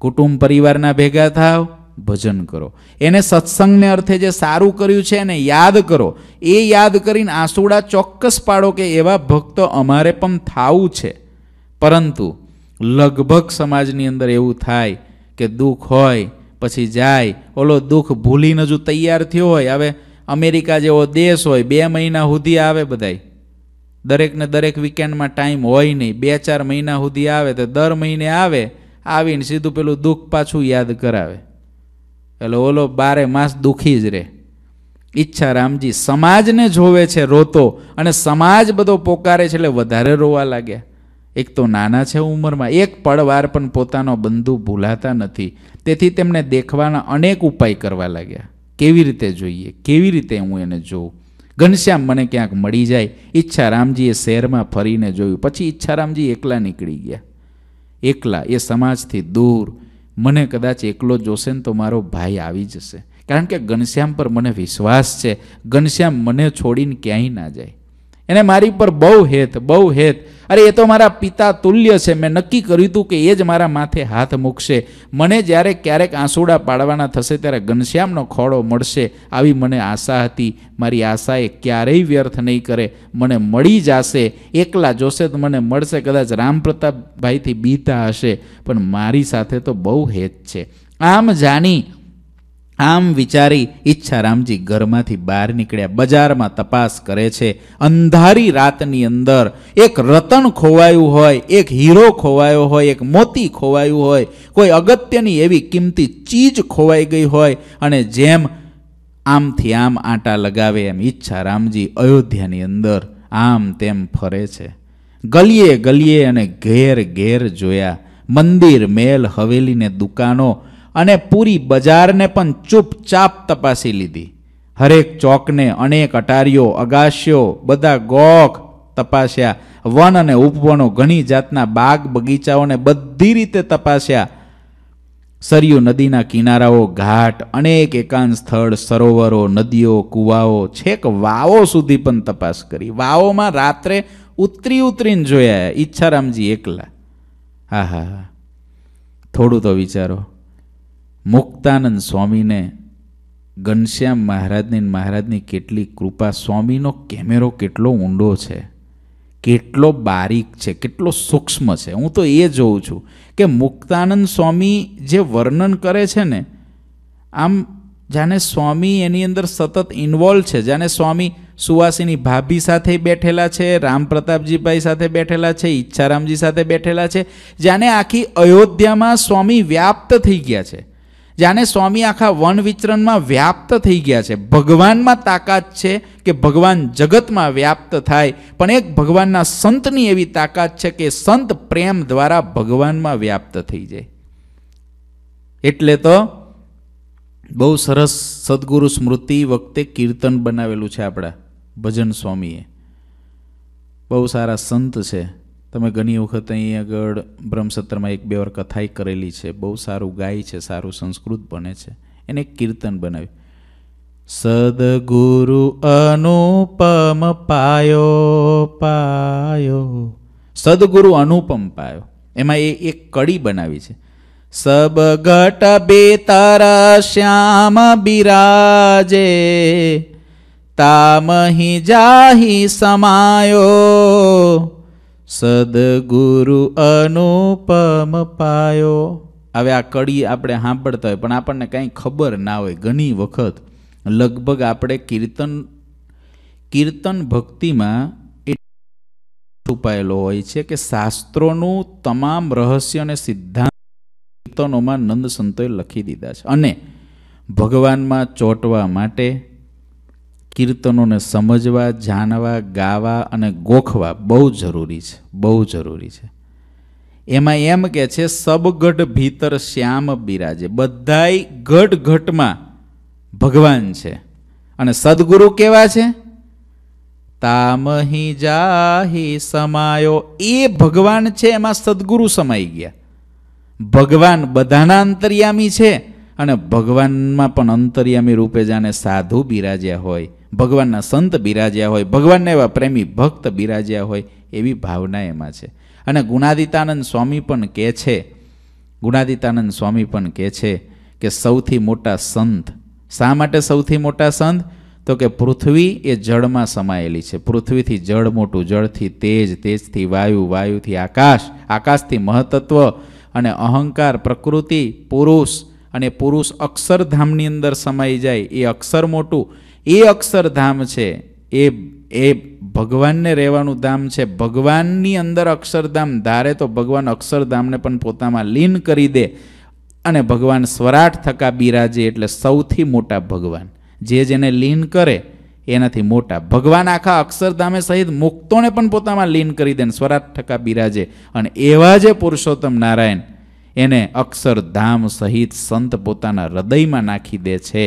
કુટુંબ પરિવારના ભેગા થાવ ભજન કરો એને સત્સંગને અર્થે જે સારું કર્યું છે એને યાદ કરો એ યાદ કરીને આંસુડા ચોક્કસ પાડો કે એવા ભક્તો અમારે પણ થાવું છે પરંતુ લગભગ સમાજની અંદર એવું થાય કે દુઃખ હોય પછી જાય ઓલો દુઃખ ભૂલીને હજુ તૈયાર થયો હોય હવે અમેરિકા જેવો દેશ હોય બે મહિના સુધી આવે બધાય દરેકને દરેક વીકેન્ડમાં ટાઈમ હોય નહીં બે ચાર મહિના સુધી આવે તો દર મહિને આવે આવીને સીધું પેલું દુઃખ પાછું યાદ કરાવે એટલે ઓલો બારે માસ દુઃખી જ રહે ઈચ્છા રામજી સમાજને જોવે છે રોતો અને સમાજ બધો પોકારે છે એટલે વધારે રોવા લાગ્યા એક તો નાના છે ઉંમરમાં એક પળવાર પણ પોતાનો બંધુ ભૂલાતા નથી તેથી તેમને દેખવાના અનેક ઉપાય કરવા લાગ્યા કેવી રીતે જોઈએ કેવી રીતે હું એને જોઉં ઘનશ્યામ મને ક્યાંક મળી જાય ઈચ્છા ઈચ્છારામજીએ શહેરમાં ફરીને જોયું પછી ઈચ્છારામજી એકલા નીકળી ગયા એકલા એ સમાજથી દૂર મને કદાચ એકલો જોશે ને તો મારો ભાઈ આવી જશે કારણ કે ઘનશ્યામ પર મને વિશ્વાસ છે ઘનશ્યામ મને છોડીને ક્યાંય ના જાય એને મારી પર બહુ હેત બહુ હેત અરે એ તો મારા પિતા તુલ્ય છે મેં નક્કી કર્યું હતું કે એ જ મારા માથે હાથ મૂકશે મને જ્યારે ક્યારેક આંસુડા પાડવાના થશે ત્યારે ઘનશ્યામનો ખોળો મળશે આવી મને આશા હતી મારી આશા એ ક્યારેય વ્યર્થ નહીં કરે મને મળી જશે એકલા જોશે તો મને મળશે કદાચ રામપ્રતાપભાઈથી બીતા હશે પણ મારી સાથે તો બહુ હેત છે આમ જાણી આમ વિચારી ઈચ્છારામજી ઘરમાંથી બહાર નીકળ્યા બજારમાં તપાસ કરે છે અંધારી રાતની અંદર એક રતન ખોવાયું હોય એક હીરો ખોવાયો હોય એક મોતી ખોવાયું હોય કોઈ અગત્યની એવી કિંમતી ચીજ ખોવાઈ ગઈ હોય અને જેમ આમથી આમ આંટા લગાવે એમ ઈચ્છારામજી અયોધ્યાની અંદર આમ તેમ ફરે છે ગલીએ ગલીએ અને ઘેર ઘેર જોયા મંદિર મેલ હવેલીને દુકાનો અને પૂરી બજારને પણ ચૂપચાપ તપાસી લીધી હરેક ચોકને અનેક અટારીઓ અગાશીઓ બધા ગોખ તપાસ્યા વન અને ઉપવનો ઘણી જાતના બાગ બગીચાઓને બધી રીતે તપાસ્યા સરયુ નદીના કિનારાઓ ઘાટ અનેક એકાંત સ્થળ સરોવરો નદીઓ કુવાઓ છેક વાવો સુધી પણ તપાસ કરી વાવોમાં રાત્રે ઉતરી ઉતરીને જોયા ઈચ્છારામજી એકલા હા હા હા થોડું તો વિચારો મુક્તાનંદ સ્વામીને ઘનશ્યામ મહારાજની મહારાજની કેટલી કૃપા સ્વામીનો કેમેરો કેટલો ઊંડો છે કેટલો બારીક છે કેટલો સૂક્ષ્મ છે હું તો એ જોઉં છું કે મુક્તાનંદ સ્વામી જે વર્ણન કરે છે ને આમ જાણે સ્વામી એની અંદર સતત ઇન્વોલ્વ છે જાણે સ્વામી સુવાસીની ભાભી સાથે બેઠેલા છે રામ પ્રતાપજીભાઈ સાથે બેઠેલા છે ઈચ્છારામજી સાથે બેઠેલા છે જાણે આખી અયોધ્યામાં સ્વામી વ્યાપ્ત થઈ ગયા છે જાણે સ્વામી આખા વન વિચરણમાં વ્યાપ્ત થઈ ગયા છે ભગવાનમાં તાકાત છે કે ભગવાન જગતમાં વ્યાપ્ત થાય પણ એક ભગવાનના સંતની એવી તાકાત છે કે સંત પ્રેમ દ્વારા ભગવાનમાં વ્યાપ્ત થઈ જાય એટલે તો બહુ સરસ સદગુરુ સ્મૃતિ વખતે કીર્તન બનાવેલું છે આપણા ભજન સ્વામીએ બહુ સારા સંત છે તમે ઘણી વખત અહીં આગળ બ્રહ્મસત્રમાં એક બે વાર કથાઈ કરેલી છે બહુ સારું ગાય છે સારું સંસ્કૃત બને છે એને કીર્તન બનાવ્યું સદગુરુ અનુપમ પાયો પાયો સદગુરુ અનુપમ પાયો એમાં એ એક કડી બનાવી છે સબગટ બેતર શ્યામ બિરાજે તામહી જાહી સમાયો સદગુરુ અનુપમ પાયો હવે આ કડી આપણે સાંભળતા હોય પણ આપણને કાંઈ ખબર ના હોય ઘણી વખત લગભગ આપણે કીર્તન કીર્તન ભક્તિમાં છુપાયેલો હોય છે કે શાસ્ત્રોનું તમામ રહસ્ય અને સિદ્ધાંત કીર્તનોમાં નંદ સંતોએ લખી દીધા છે અને ભગવાનમાં ચોંટવા માટે કીર્તનોને સમજવા જાણવા ગાવા અને ગોખવા બહુ જરૂરી છે બહુ જરૂરી છે એમાં એમ કે છે સબગઢ ભીતર શ્યામ બિરાજે બધાય ઘટ ઘટમાં ભગવાન છે અને સદગુરુ કેવા છે તામહી જાહી સમાયો એ ભગવાન છે એમાં સદગુરુ સમાઈ ગયા ભગવાન બધાના અંતર્યામી છે અને ભગવાનમાં પણ અંતર્યામી રૂપે જાણે સાધુ બિરાજ્યા હોય ભગવાનના સંત બિરાજ્યા હોય ભગવાનના એવા પ્રેમી ભક્ત બિરાજ્યા હોય એવી ભાવના એમાં છે અને ગુણાદિતાનંદ સ્વામી પણ કહે છે ગુણાદિતાનંદ સ્વામી પણ કહે છે કે સૌથી મોટા સંત શા માટે સૌથી મોટા સંત તો કે પૃથ્વી એ જળમાં સમાયેલી છે પૃથ્વીથી જળ મોટું જળથી તેજ તેજથી વાયુ વાયુથી આકાશ આકાશથી મહત્ત્વ અને અહંકાર પ્રકૃતિ પુરુષ અને પુરુષ અક્ષરધામની અંદર સમાઈ જાય એ અક્ષર મોટું એ અક્ષરધામ છે એ એ ભગવાનને રહેવાનું ધામ છે ભગવાનની અંદર અક્ષરધામ ધારે તો ભગવાન અક્ષરધામને પણ પોતામાં લીન કરી દે અને ભગવાન સ્વરાટ થકા બિરાજે એટલે સૌથી મોટા ભગવાન જે જેને લીન કરે એનાથી મોટા ભગવાન આખા અક્ષરધામે સહિત મુક્તોને પણ પોતામાં લીન કરી દે સ્વરાટ થકા બિરાજે અને એવા જે પુરુષોત્તમ નારાયણ એને અક્ષરધામ સહિત સંત પોતાના હૃદયમાં નાખી દે છે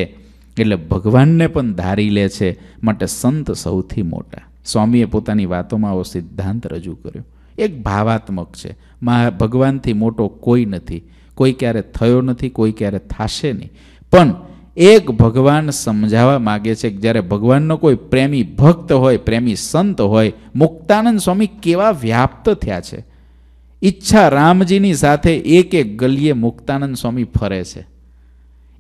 એટલે ભગવાનને પણ ધારી લે છે માટે સંત સૌથી મોટા સ્વામીએ પોતાની વાતોમાં આવો સિદ્ધાંત રજૂ કર્યો એક ભાવાત્મક છે મા ભગવાનથી મોટો કોઈ નથી કોઈ ક્યારે થયો નથી કોઈ ક્યારે થશે નહીં પણ એક ભગવાન સમજાવવા માગે છે કે જ્યારે ભગવાનનો કોઈ પ્રેમી ભક્ત હોય પ્રેમી સંત હોય મુક્તાનંદ સ્વામી કેવા વ્યાપ્ત થયા છે ઈચ્છા રામજીની સાથે એક એક ગલીએ મુક્તાનંદ સ્વામી ફરે છે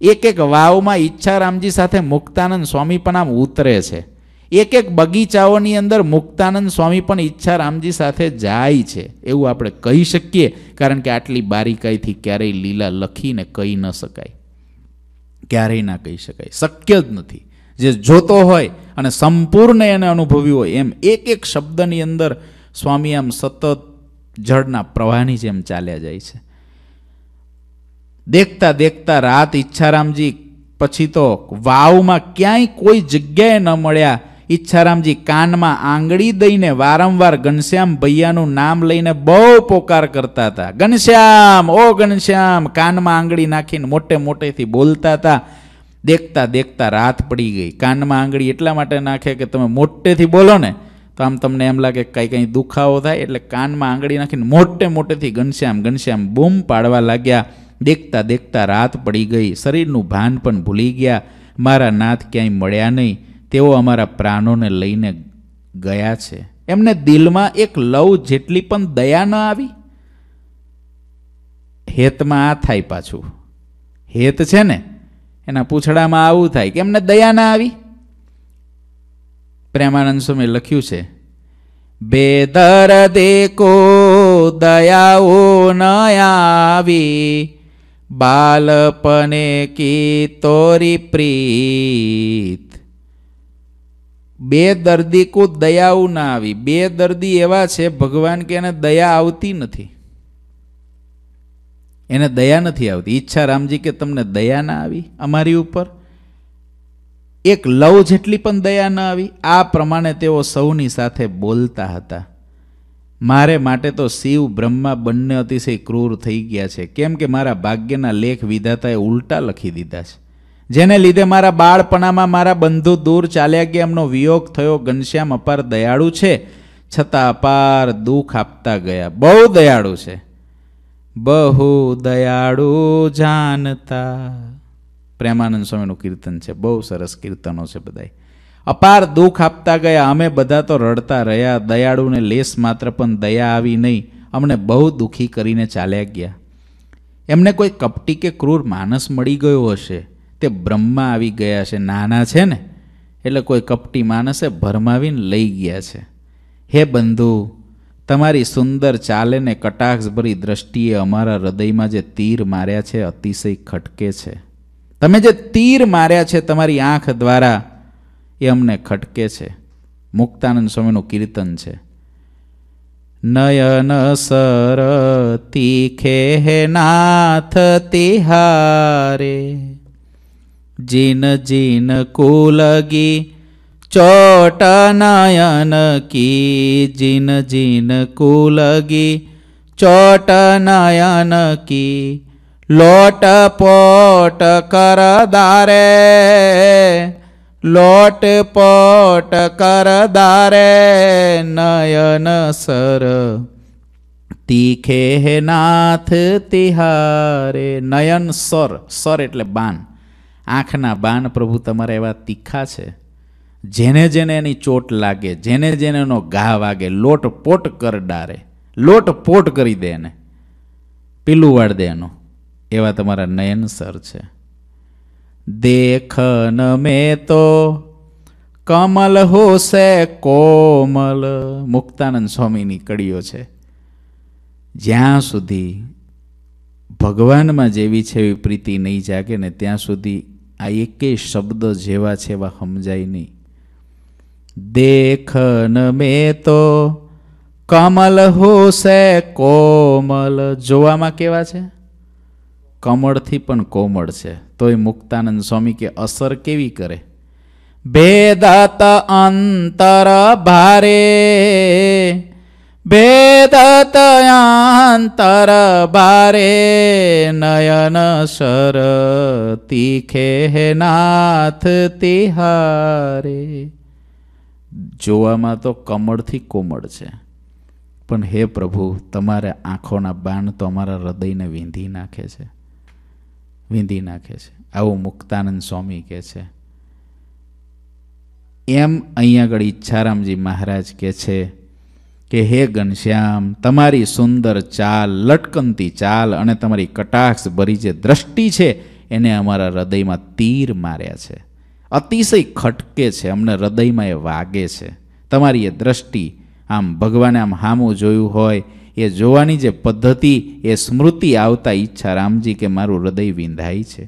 એક એક વાવમાં ઈચ્છારામજી સાથે મુક્તાનંદ સ્વામી પણ આમ ઉતરે છે એક એક બગીચાઓની અંદર મુક્તાનંદ સ્વામી પણ ઈચ્છારામજી સાથે જાય છે એવું આપણે કહી શકીએ કારણ કે આટલી બારીકાઈથી ક્યારેય લીલા લખીને કહી ન શકાય ક્યારેય ના કહી શકાય શક્ય જ નથી જે જોતો હોય અને સંપૂર્ણ એને અનુભવ્યું હોય એમ એક એક શબ્દની અંદર સ્વામી આમ સતત જળના પ્રવાહની જેમ ચાલ્યા જાય છે દેખતા દેખતા રાત ઈચ્છારામજી પછી તો વાવમાં ક્યાંય કોઈ જગ્યાએ ન મળ્યા ઈચ્છારામજી કાનમાં આંગળી દઈને વારંવાર ઘનશ્યામ ભૈયાનું નામ લઈને બહુ પોકાર કરતા હતા ઘનશ્યામ ઓ ઘનશ્યામ કાનમાં આંગળી નાખીને મોટે મોટેથી બોલતા હતા દેખતા દેખતા રાત પડી ગઈ કાનમાં આંગળી એટલા માટે નાખે કે તમે મોટેથી બોલો ને તો આમ તમને એમ લાગે કાંઈ કંઈ દુખાવો થાય એટલે કાનમાં આંગળી નાખીને મોટે મોટેથી ઘનશ્યામ ઘનશ્યામ બૂમ પાડવા લાગ્યા દેખતા દેખતા રાત પડી ગઈ શરીરનું ભાન પણ ભૂલી ગયા મારા નાથ ક્યાંય મળ્યા નહીં તેઓ અમારા પ્રાણોને લઈને ગયા છે એમને દિલમાં એક લવ જેટલી પણ દયા ન આવી હેતમાં આ થાય પાછું હેત છે ને એના પૂછડામાં આવું થાય કે એમને દયા ના આવી પ્રેમાનંદ સ્વામી લખ્યું છે બે દર દેકો દયાઓ ન આવી બાલપને કી તોરી પ્રીત બે દર્દી કો દયાઉ ના આવી બે દર્દી એવા છે ભગવાન કે એને દયા આવતી નથી એને દયા નથી આવતી ઈચ્છા રામજી કે તમને દયા ના આવી અમારી ઉપર એક લવ જેટલી પણ દયા ન આવી આ પ્રમાણે તેઓ સૌની સાથે બોલતા હતા મારે માટે તો શિવ બ્રહ્મા બંને અતિશય ક્રૂર થઈ ગયા છે કેમ કે મારા ભાગ્યના લેખ વિધાતાએ ઉલટા લખી દીધા છે જેને લીધે મારા બાળપણામાં મારા બંધુ દૂર ચાલ્યા ગયા એમનો વિયોગ થયો ઘનશ્યામ અપાર દયાળુ છે છતાં અપાર દુઃખ આપતા ગયા બહુ દયાળુ છે બહુ દયાળુ જાનતા પ્રેમાનંદ સ્વામીનું કીર્તન છે બહુ સરસ કીર્તનો છે બધાય અપાર દુઃખ આપતા ગયા અમે બધા તો રડતા રહ્યા દયાળુને લેસ માત્ર પણ દયા આવી નહીં અમને બહુ દુઃખી કરીને ચાલ્યા ગયા એમને કોઈ કપટી કે ક્રૂર માણસ મળી ગયો હશે તે બ્રહ્મા આવી ગયા છે નાના છે ને એટલે કોઈ કપટી માણસે ભરમાવીને લઈ ગયા છે હે બંધુ તમારી સુંદર ચાલેને કટાક્ષભરી દ્રષ્ટિએ અમારા હૃદયમાં જે તીર માર્યા છે અતિશય ખટકે છે તમે જે તીર માર્યા છે તમારી આંખ દ્વારા એ અમને ખટકે છે મુક્તાનંદ સ્વામીનું કીર્તન છે નયન સર તીખે હે નાથ તિહારે જીન જીન કુલગી ચોટ નયન કી જીન જીન કુલગી ચોટ નયન કી લોટ પોટ કર દારે લોટ પોટ કરદારે નયન સર તીખે હે નાથ તિહારે નયન સર સર એટલે બાન આંખના બાન પ્રભુ તમારા એવા તીખા છે જેને જેને એની ચોટ લાગે જેને જેને એનો ઘા વાગે લોટ પોટ કરડારે લોટ પોટ કરી દે એને પીલું વાળ દે એનો એવા તમારા નયન સર છે देखन में તો કમલ હોશે કોમલ મુક્તાનંદ સ્વામીની કડીઓ છે જ્યાં સુધી ભગવાનમાં જેવી છે એવી પ્રીતિ નહીં જાગે ને ત્યાં સુધી આ એકેય શબ્દ જેવા છે એવા સમજાય નહીં દેખન મેં તો કમલ હોશે કોમલ જોવામાં કેવા છે કમળથી પણ કોમળ છે તોય મુક્તાનંદ સ્વામી કે અસર કેવી કરે ભેદત અંતર ભારે ભેદત અંતર ભારે નયન સર તીખે હે નાથ તિહારે જોવામાં તો કમળથી કોમળ છે પણ હે પ્રભુ તમારે આંખોના બાણ તો અમારા હૃદયને વીંધી નાખે છે વીંધી નાખે છે આવું મુક્તાનંદ સ્વામી કહે છે એમ અહીં આગળ ઈચ્છારામજી મહારાજ કહે છે કે હે ઘનશ્યામ તમારી સુંદર ચાલ લટકનતી ચાલ અને તમારી કટાક્ષ ભરી જે દ્રષ્ટિ છે એને અમારા હૃદયમાં તીર માર્યા છે અતિશય ખટકે છે અમને હૃદયમાં એ વાગે છે તમારી એ દ્રષ્ટિ આમ ભગવાને આમ હામું જોયું હોય એ જોવાની જે પદ્ધતિ એ સ્મૃતિ આવતા ઈચ્છા રામજી કે મારું હૃદય વિંધાય છે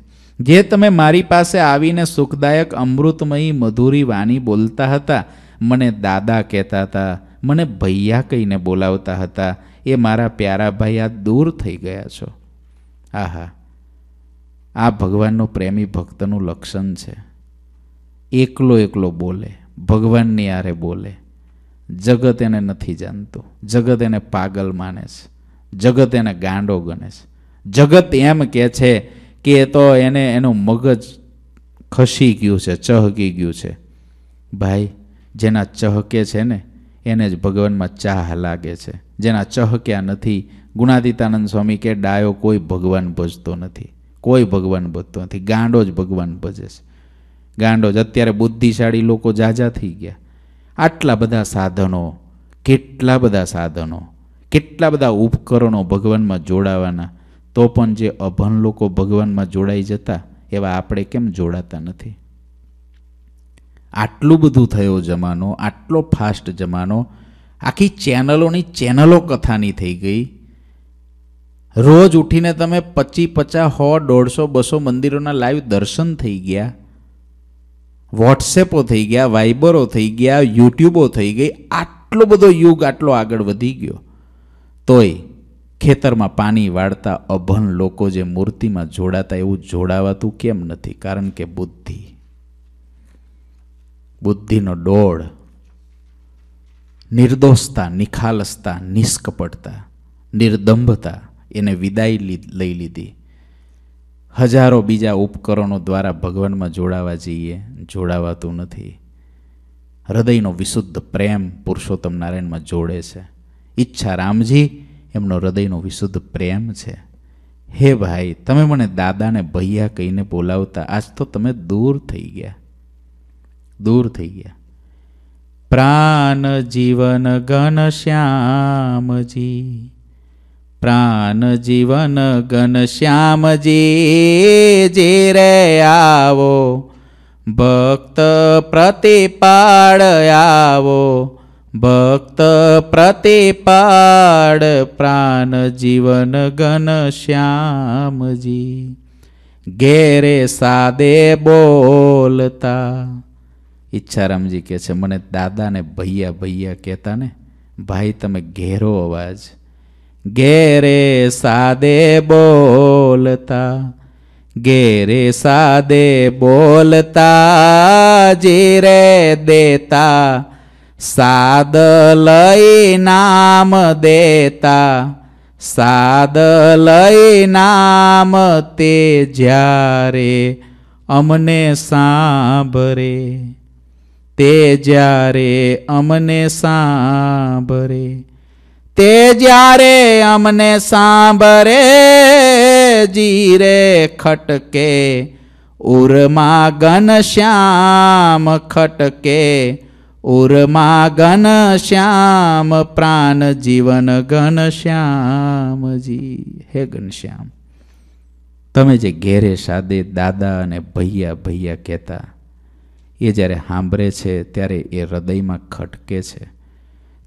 જે તમે મારી પાસે આવીને સુખદાયક અમૃતમયી મધુરી વાણી બોલતા હતા મને દાદા કહેતા હતા મને ભૈયા કહીને બોલાવતા હતા એ મારા પ્યારા ભાઈ આ દૂર થઈ ગયા છો આહા આ ભગવાનનું પ્રેમી ભક્તનું લક્ષણ છે એકલો એકલો બોલે ભગવાનની આરે બોલે જગત એને નથી જાણતું જગત એને પાગલ માને છે જગત એને ગાંડો ગણે છે જગત એમ કહે છે કે એ તો એને એનું મગજ ખસી ગયું છે ચહકી ગયું છે ભાઈ જેના ચહકે છે ને એને જ ભગવાનમાં ચાહ લાગે છે જેના ચહક્યા નથી ગુણાદિતાનંદ સ્વામી કે ડાયો કોઈ ભગવાન ભજતો નથી કોઈ ભગવાન ભજતો નથી ગાંડો જ ભગવાન ભજે છે ગાંડો જ અત્યારે બુદ્ધિશાળી લોકો જાજા થઈ ગયા આટલા બધા સાધનો કેટલા બધા સાધનો કેટલા બધા ઉપકરણો ભગવાનમાં જોડાવાના તો પણ જે અભન લોકો ભગવાનમાં જોડાઈ જતા એવા આપણે કેમ જોડાતા નથી આટલું બધું થયો જમાનો આટલો ફાસ્ટ જમાનો આખી ચેનલોની ચેનલો કથાની થઈ ગઈ રોજ ઉઠીને તમે પચી પચાસ સો દોઢસો બસો મંદિરોના લાઈવ દર્શન થઈ ગયા વોટ્સએપો થઈ ગયા વાઇબરો થઈ ગયા યુટ્યુબો થઈ ગઈ આટલો બધો યુગ આટલો આગળ વધી ગયો તોય ખેતરમાં પાણી વાળતા અભન લોકો જે મૂર્તિમાં જોડાતા એવું જોડાવાતું કેમ નથી કારણ કે બુદ્ધિ બુદ્ધિનો ડોળ નિર્દોષતા નિખાલસતા નિષ્કપટતા નિર્દંભતા એને વિદાય લઈ લીધી હજારો બીજા ઉપકરણો દ્વારા ભગવાનમાં જોડાવા જઈએ જોડાવાતું નથી હૃદયનો વિશુદ્ધ પ્રેમ પુરુષોત્તમ નારાયણમાં જોડે છે ઈચ્છા રામજી એમનો હૃદયનો વિશુદ્ધ પ્રેમ છે હે ભાઈ તમે મને દાદાને ભૈયા કહીને બોલાવતા આજ તો તમે દૂર થઈ ગયા દૂર થઈ ગયા પ્રાણ જીવન ગણ શ્યામજી પ્રાણ જીવન શ્યામજી જે રે આવો ભક્ત પ્રતિપાળ આવો ભક્ત પ્રતિપાળ પ્રાણ જીવન શ્યામજી ઘેરે સાદે બોલતા ઈચ્છારામજી કહે છે મને દાદાને ભૈયા ભૈયા કહેતા ને ભાઈ તમે ઘેરો અવાજ ઘેરે સાદે બોલતા ઘેરે સાદે બોલતા જીરે દેતા સાદ લઈ નામ દેતા સાદ લઈ નામ તે જ્યારે અમને સાંભરે તે જ્યારે અમને સાંભરે તે જ્યારે અમને સાંભરે જીરે ખટકે ઉરમાં ઘનશ્યામ ખટકે ઉરમાં ઘનશ્યામ પ્રાણ જીવન ઘનશ્યામજી હે ઘનશ્યામ તમે જે ઘેરે સાદે દાદા અને ભૈયા ભૈયા કહેતા એ જ્યારે સાંભળે છે ત્યારે એ હૃદયમાં ખટકે છે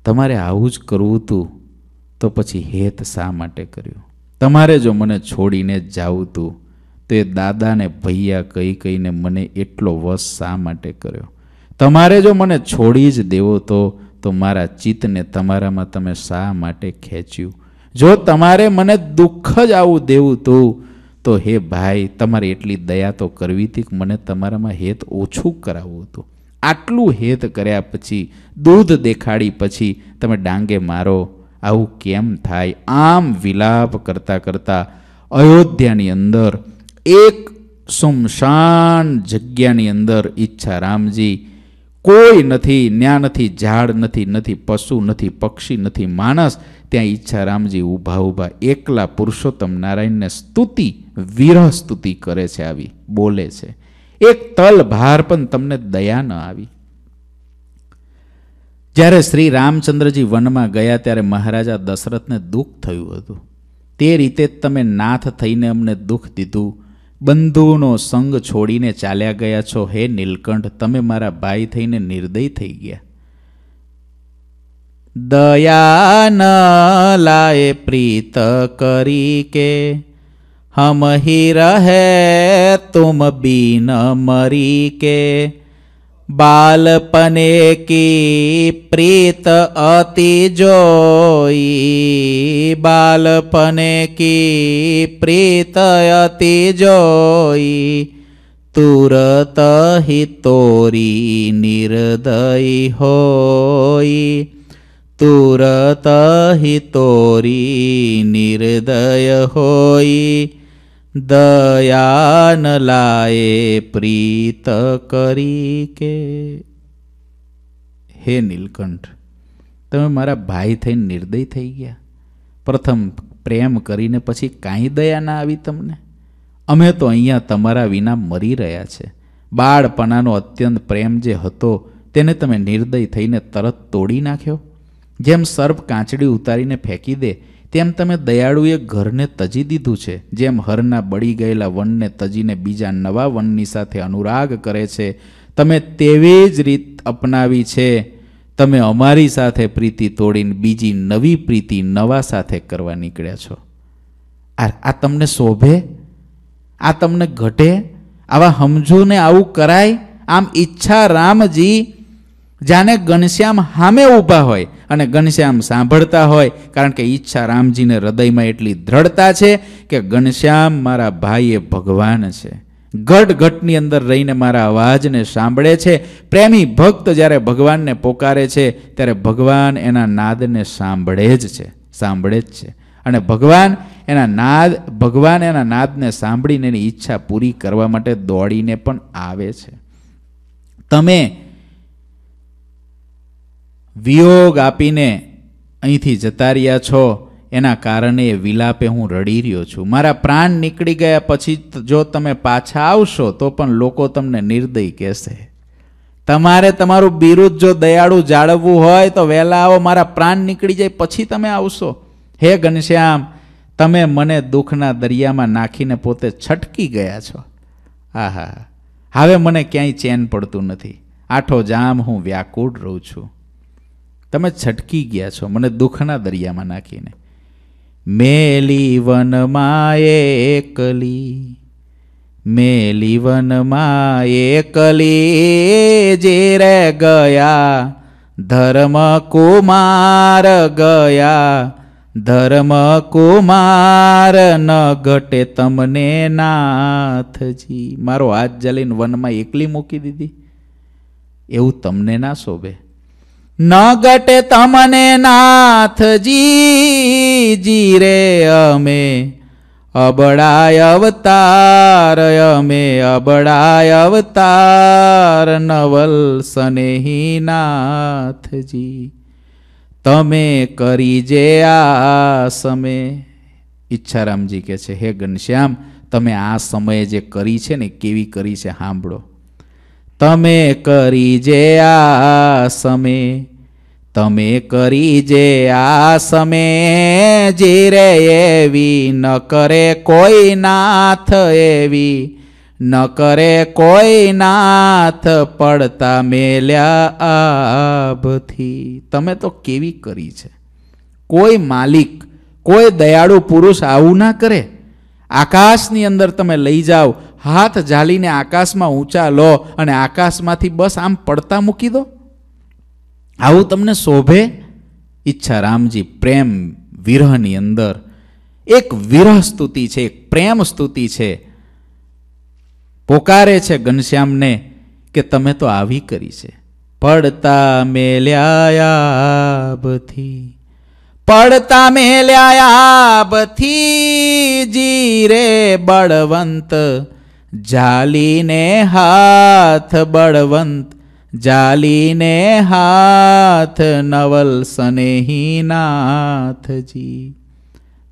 તમારે આવું જ કરવું હતું તો પછી હેત શા માટે કર્યું તમારે જો મને છોડીને જાવું તું તો એ દાદાને ભૈયા કહી કહીને મને એટલો વશ શા માટે કર્યો તમારે જો મને છોડી જ દેવો તો તો મારા ચિત્તને તમારામાં તમે શા માટે ખેંચ્યું જો તમારે મને દુઃખ જ આવું દેવું તું તો હે ભાઈ તમારે એટલી દયા તો કરવી હતી કે મને તમારામાં હેત ઓછું કરાવવું હતું આટલું હેત કર્યા પછી દૂધ દેખાડી પછી તમે ડાંગે મારો આવું કેમ થાય આમ વિલાપ કરતાં કરતાં અયોધ્યાની અંદર એક સુમશાન જગ્યાની અંદર ઈચ્છારામજી કોઈ નથી ન્યા નથી ઝાડ નથી નથી પશુ નથી પક્ષી નથી માણસ ત્યાં ઈચ્છારામજી ઊભા ઊભા એકલા પુરુષોત્તમ નારાયણને સ્તુતિ વિરહ સ્તુતિ કરે છે આવી બોલે છે એક તલ ભાર પણ તમને દયા ન આવી જ્યારે શ્રી રામચંદ્રજી વનમાં ગયા ત્યારે મહારાજા દશરથને દુઃખ થયું હતું તે રીતે જ તમે નાથ થઈને અમને દુઃખ દીધું બંધુઓનો સંગ છોડીને ચાલ્યા ગયા છો હે નીલકંઠ તમે મારા ભાઈ થઈને નિર્દય થઈ ગયા દયા ન લાય પ્રીત કરી કે હમ હી રહે તુમ બિન મરી કે बालपने की प्रीत अति जोई बालपने की प्रीत अति जोई तुरत ही तोरी निर्दयी होई तुरत ही तोरी निर्दय होई દયાન લાયે પ્રીત કરી કે હે નીલકંઠ તમે મારા ભાઈ થઈને નિર્દય થઈ ગયા પ્રથમ પ્રેમ કરીને પછી કાંઈ દયા ના આવી તમને અમે તો અહીંયા તમારા વિના મરી રહ્યા છે બાળપણાનો અત્યંત પ્રેમ જે હતો તેને તમે નિર્દય થઈને તરત તોડી નાખ્યો જેમ સર્પ કાંચડી ઉતારીને ફેંકી દે તેમ તમે દયાળુએ ઘરને તજી દીધું છે જેમ હરના બળી ગયેલા વનને તજીને બીજા નવા વનની સાથે અનુરાગ કરે છે તમે તેવી જ રીત અપનાવી છે તમે અમારી સાથે પ્રીતિ તોડીને બીજી નવી પ્રીતિ નવા સાથે કરવા નીકળ્યા છો આ તમને શોભે આ તમને ઘટે આવા સમજો ને આવું કરાય આમ ઈચ્છા રામજી જાને ઘનશ્યામ સામે ઊભા હોય અને ઘનશ્યામ સાંભળતા હોય કારણ કે ઈચ્છા રામજીને હૃદયમાં એટલી દ્રઢતા છે કે ઘનશ્યામ મારા ભાઈ એ ભગવાન છે ઘટ ઘટની અંદર રહીને મારા અવાજને સાંભળે છે પ્રેમી ભક્ત જ્યારે ભગવાનને પોકારે છે ત્યારે ભગવાન એના નાદને સાંભળે જ છે સાંભળે જ છે અને ભગવાન એના નાદ ભગવાન એના નાદને સાંભળીને એની ઈચ્છા પૂરી કરવા માટે દોડીને પણ આવે છે તમે વિયોગ આપીને અહીંથી જતા રહ્યા છો એના કારણે એ વિલાપે હું રડી રહ્યો છું મારા પ્રાણ નીકળી ગયા પછી જો તમે પાછા આવશો તો પણ લોકો તમને નિર્દય કહેશે તમારે તમારું બિરુદ જો દયાળુ જાળવવું હોય તો વહેલા આવો મારા પ્રાણ નીકળી જાય પછી તમે આવશો હે ઘનશ્યામ તમે મને દુઃખના દરિયામાં નાખીને પોતે છટકી ગયા છો આહા હવે મને ક્યાંય ચેન પડતું નથી આઠો જામ હું વ્યાકુળ રહું છું તમે છટકી ગયા છો મને દુઃખના દરિયામાં નાખીને મેલી વનમાં એકલી મેલી વનમાં એકલી જે રે ગયા ધર્મ કુમાર ગયા ધર્મ કુમાર ન ઘટે તમને નાથજી મારો હાથ જલીને વનમાં એકલી મૂકી દીધી એવું તમને ના શોભે ન તમને નાથજી જી રે અમે અબડાય અવતાર અમે અબડાય અવતાર નવલ સનેહી નાથજી તમે કરી જે આ સમે ઈચ્છારામજી કે છે હે ઘનશ્યામ તમે આ સમયે જે કરી છે ને કેવી કરી છે સાંભળો તમે કરી જે આ સમે તમે કરી જે આ સમે જીરે એવી ન કરે કોઈ નાથ એવી ન કરે કોઈ નાથ પડતા મેલ્યા આભથી તમે તો કેવી કરી છે કોઈ માલિક કોઈ દયાળુ પુરુષ આવું ના કરે આકાશની અંદર તમે લઈ જાઓ હાથ ઝાલીને આકાશમાં ઊંચા લો અને આકાશમાંથી બસ આમ પડતા મૂકી દો આવું તમને શોભે ઈચ્છા રામજી પ્રેમ વિરહની અંદર એક વિરહ સ્તુતિ છે એક પ્રેમ સ્તુતિ છે પોકારે છે ઘનશ્યામને કે તમે તો આવી કરી છે પડતા મેલ્યાયાબથી પડતા મેલ્યાયાબથી જીરે બળવંત જાલીને હાથ બળવંત જાલીને હાથ નવલ સનેહી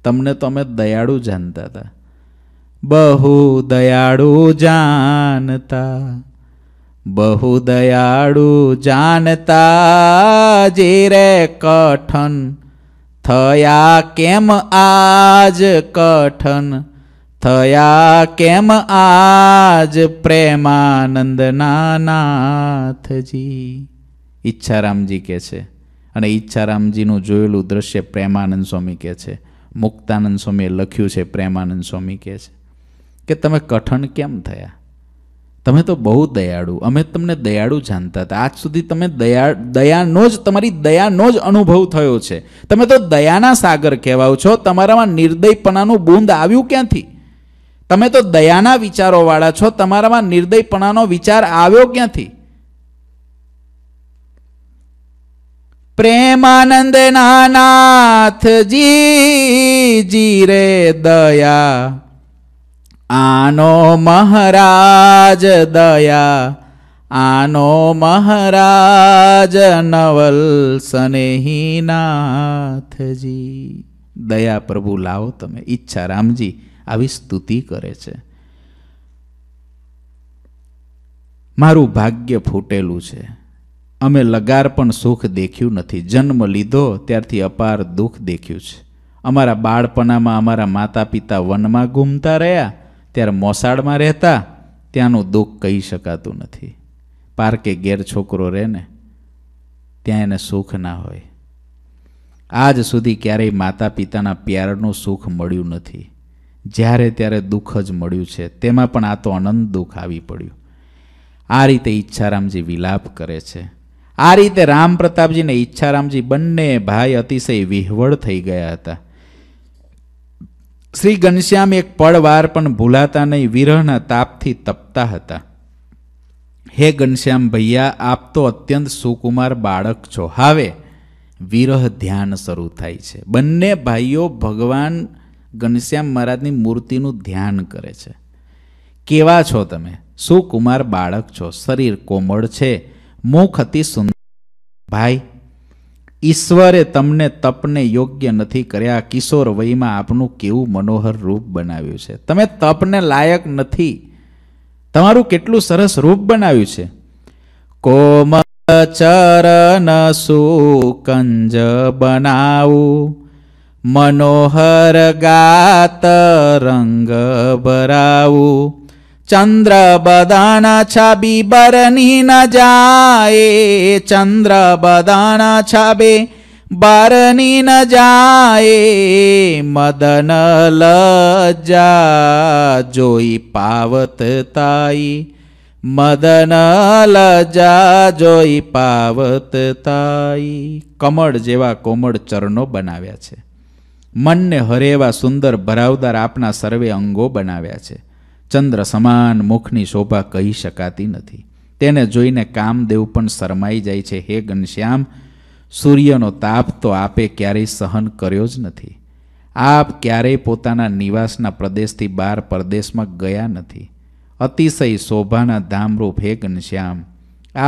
તમને તો અમે દયાળુ જાણતા હતા બહુ દયાળુ જાણતા બહુ દયાળુ જાણતા જે રે કઠન થયા કેમ આજ કઠન થયા કેમ આજ પ્રેમાનંદ નાથજી ઈચ્છારામજી કહે છે અને ઈચ્છારામજીનું જોયેલું દ્રશ્ય પ્રેમાનંદ સ્વામી કહે છે મુક્તાનંદ સ્વામીએ લખ્યું છે પ્રેમાનંદ સ્વામી કે છે કે તમે કઠણ કેમ થયા તમે તો બહુ દયાળુ અમે તમને દયાળુ જાણતા હતા આજ સુધી તમે દયા દયાનો જ તમારી દયાનો જ અનુભવ થયો છે તમે તો દયાના સાગર કહેવાઓ છો તમારામાં નિર્દયપણાનું બૂંદ આવ્યું ક્યાંથી તમે તો દયાના વિચારોવાળા છો તમારામાં નિર્દયપણાનો વિચાર આવ્યો ક્યાંથી પ્રેમાનંદ નાનાથજી જી રે દયા આનો મહારાજ દયા આનો મહારાજ નવલ સનેહી નાથજી દયા પ્રભુ લાવો તમે ઈચ્છા રામજી આવી સ્તુતિ કરે છે મારું ભાગ્ય ફૂટેલું છે અમે લગાર પણ સુખ દેખ્યું નથી જન્મ લીધો ત્યારથી અપાર દુઃખ દેખ્યું છે અમારા બાળપણામાં અમારા માતા પિતા વનમાં ગુમતા રહ્યા ત્યારે મોસાળમાં રહેતા ત્યાંનું દુઃખ કહી શકાતું નથી પાર્કે ગેર છોકરો રહે ને ત્યાં એને સુખ ના હોય આજ સુધી ક્યારેય માતા પિતાના પ્યારનું સુખ મળ્યું નથી જ્યારે ત્યારે દુઃખ જ મળ્યું છે તેમાં પણ આ તો અનંત દુઃખ આવી પડ્યું આ રીતે ઈચ્છારામજી વિલાપ કરે છે આ રીતે રામ પ્રતાપજીને ઈચ્છારામજી બંને ભાઈ અતિશય વિહવળ થઈ ગયા હતા શ્રી ઘનશ્યામ એક પળવાર પણ ભૂલાતા નહીં વિરહના તાપથી તપતા હતા હે ઘનશ્યામ ભૈયા આપ તો અત્યંત સુકુમાર બાળક છો હવે વિરહ ધ્યાન શરૂ થાય છે બંને ભાઈઓ ભગવાન ઘનશ્યામ મહારાજની મૂર્તિનું ધ્યાન કરે છે કેવા છો તમે સુકુમાર બાળક છો શરીર કોમળ છે મુખ અતિ સુંદર ભાઈ ઈશ્વરે તમને તપને યોગ્ય નથી કર્યા કિશોર વયમાં આપનું કેવું મનોહર રૂપ બનાવ્યું છે તમે તપને લાયક નથી તમારું કેટલું સરસ રૂપ બનાવ્યું છે કોમ ચરણ સુકંજ બનાવું મનોહર ગાત રંગ બરાવું ચંદ્ર બદાના છાબી બરની ન જાય ચંદ્ર બદાના છાબે બરની ન જાય મદન લજા જોઈ પાવત તાઈ મદન લજા જોઈ પાવત તાઈ કમળ જેવા કોમળ ચરણો બનાવ્યા છે મનને હરે એવા સુંદર ભરાવદાર આપના સર્વે અંગો બનાવ્યા છે ચંદ્ર સમાન મુખની શોભા કહી શકાતી નથી તેને જોઈને કામદેવ પણ શરમાઈ જાય છે હે ઘનશ્યામ સૂર્યનો તાપ તો આપે ક્યારેય સહન કર્યો જ નથી આપ ક્યારેય પોતાના નિવાસના પ્રદેશથી બહાર પરદેશમાં ગયા નથી અતિશય શોભાના ધામરૂપ હે ઘનશ્યામ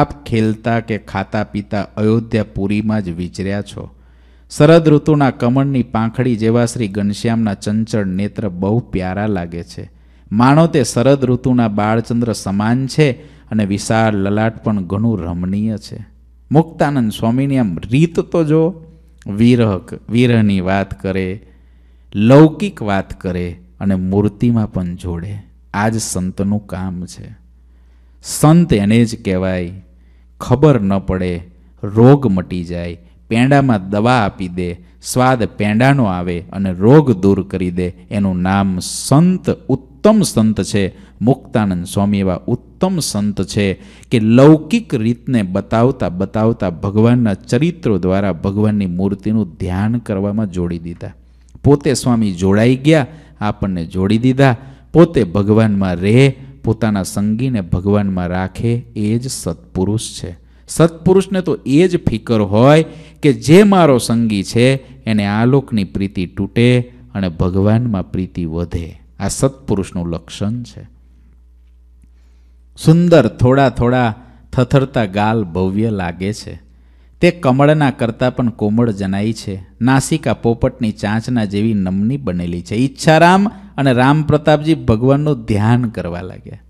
આપ ખેલતા કે ખાતા પીતા અયોધ્યા પુરીમાં જ વિચર્યા છો શરદ ઋતુના કમળની પાંખડી જેવા શ્રી ઘનશ્યામના ચંચળ નેત્ર બહુ પ્યારા લાગે છે માણો તે શરદ ઋતુના બાળચંદ્ર સમાન છે અને વિશાળ લલાટ પણ ઘણું રમણીય છે મુક્તાનંદ સ્વામીની આમ રીત તો જો વિરહ વિરહની વાત કરે લૌકિક વાત કરે અને મૂર્તિમાં પણ જોડે આ જ સંતનું કામ છે સંત એને જ કહેવાય ખબર ન પડે રોગ મટી જાય પેંડામાં દવા આપી દે સ્વાદ પેંડાનો આવે અને રોગ દૂર કરી દે એનું નામ સંત ઉત્તમ સંત છે મુક્તાનંદ સ્વામી એવા ઉત્તમ સંત છે કે લૌકિક રીતને બતાવતા બતાવતા ભગવાનના ચરિત્રો દ્વારા ભગવાનની મૂર્તિનું ધ્યાન કરવામાં જોડી દીધા પોતે સ્વામી જોડાઈ ગયા આપણને જોડી દીધા પોતે ભગવાનમાં રહે પોતાના સંગીને ભગવાનમાં રાખે એ જ સત્પુરુષ છે સત્પુરુષને તો એ જ ફિકર હોય કે જે મારો સંગી છે એને આલોકની પ્રીતિ તૂટે અને ભગવાનમાં પ્રીતિ વધે આ સત્પુરુષનું લક્ષણ છે સુંદર થોડા થોડા થથરતા ગાલ ભવ્ય લાગે છે તે કમળના કરતાં પણ કોમળ જનાય છે નાસિકા પોપટની ચાંચના જેવી નમની બનેલી છે ઈચ્છારામ અને રામ પ્રતાપજી ભગવાનનું ધ્યાન કરવા લાગ્યા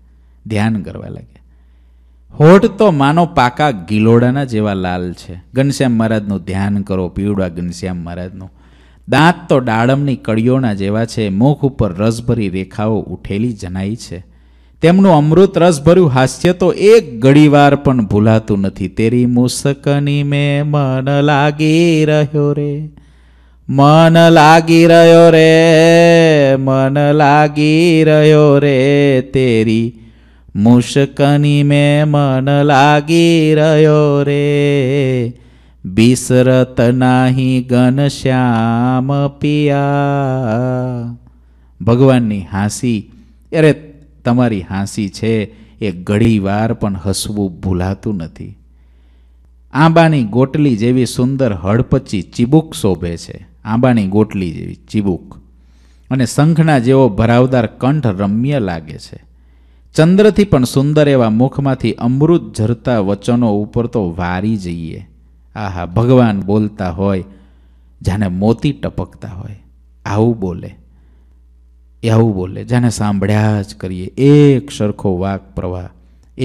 ધ્યાન કરવા લાગ્યા હોઠ તો માનો પાકા ગિલોડાના જેવા લાલ છે ઘનશ્યામ મહારાજનું ધ્યાન કરો પીવડા ઘનશ્યામ મહારાજનું દાંત તો ડાળમની કડીઓના જેવા છે મુખ ઉપર રસભરી રેખાઓ ઉઠેલી જણાય છે તેમનું અમૃત રસભર્યું હાસ્ય તો એક ઘડીવાર પણ ભૂલાતું નથી તેરી મુસકની મેં મન લાગી રહ્યો રે મન લાગી રહ્યો રે મન લાગી રહ્યો રે તેરી મુશ્કની મેં મન લાગી રહ્યો રે બિસરત નાહી શ્યામ પિયા ભગવાનની હાંસી અરે તમારી હાંસી છે એ ઘડીવાર પણ હસવું ભૂલાતું નથી આંબાની ગોટલી જેવી સુંદર હડપચી ચીબુક શોભે છે આંબાની ગોટલી જેવી ચીબુક અને શંખના જેવો ભરાવદાર કંઠ રમ્ય લાગે છે ચંદ્રથી પણ સુંદર એવા મુખમાંથી અમૃત ઝરતા વચનો ઉપર તો વારી જઈએ આહા ભગવાન બોલતા હોય જાને મોતી ટપકતા હોય આવું બોલે એવું બોલે જાણે સાંભળ્યા જ કરીએ એક સરખો વાક પ્રવાહ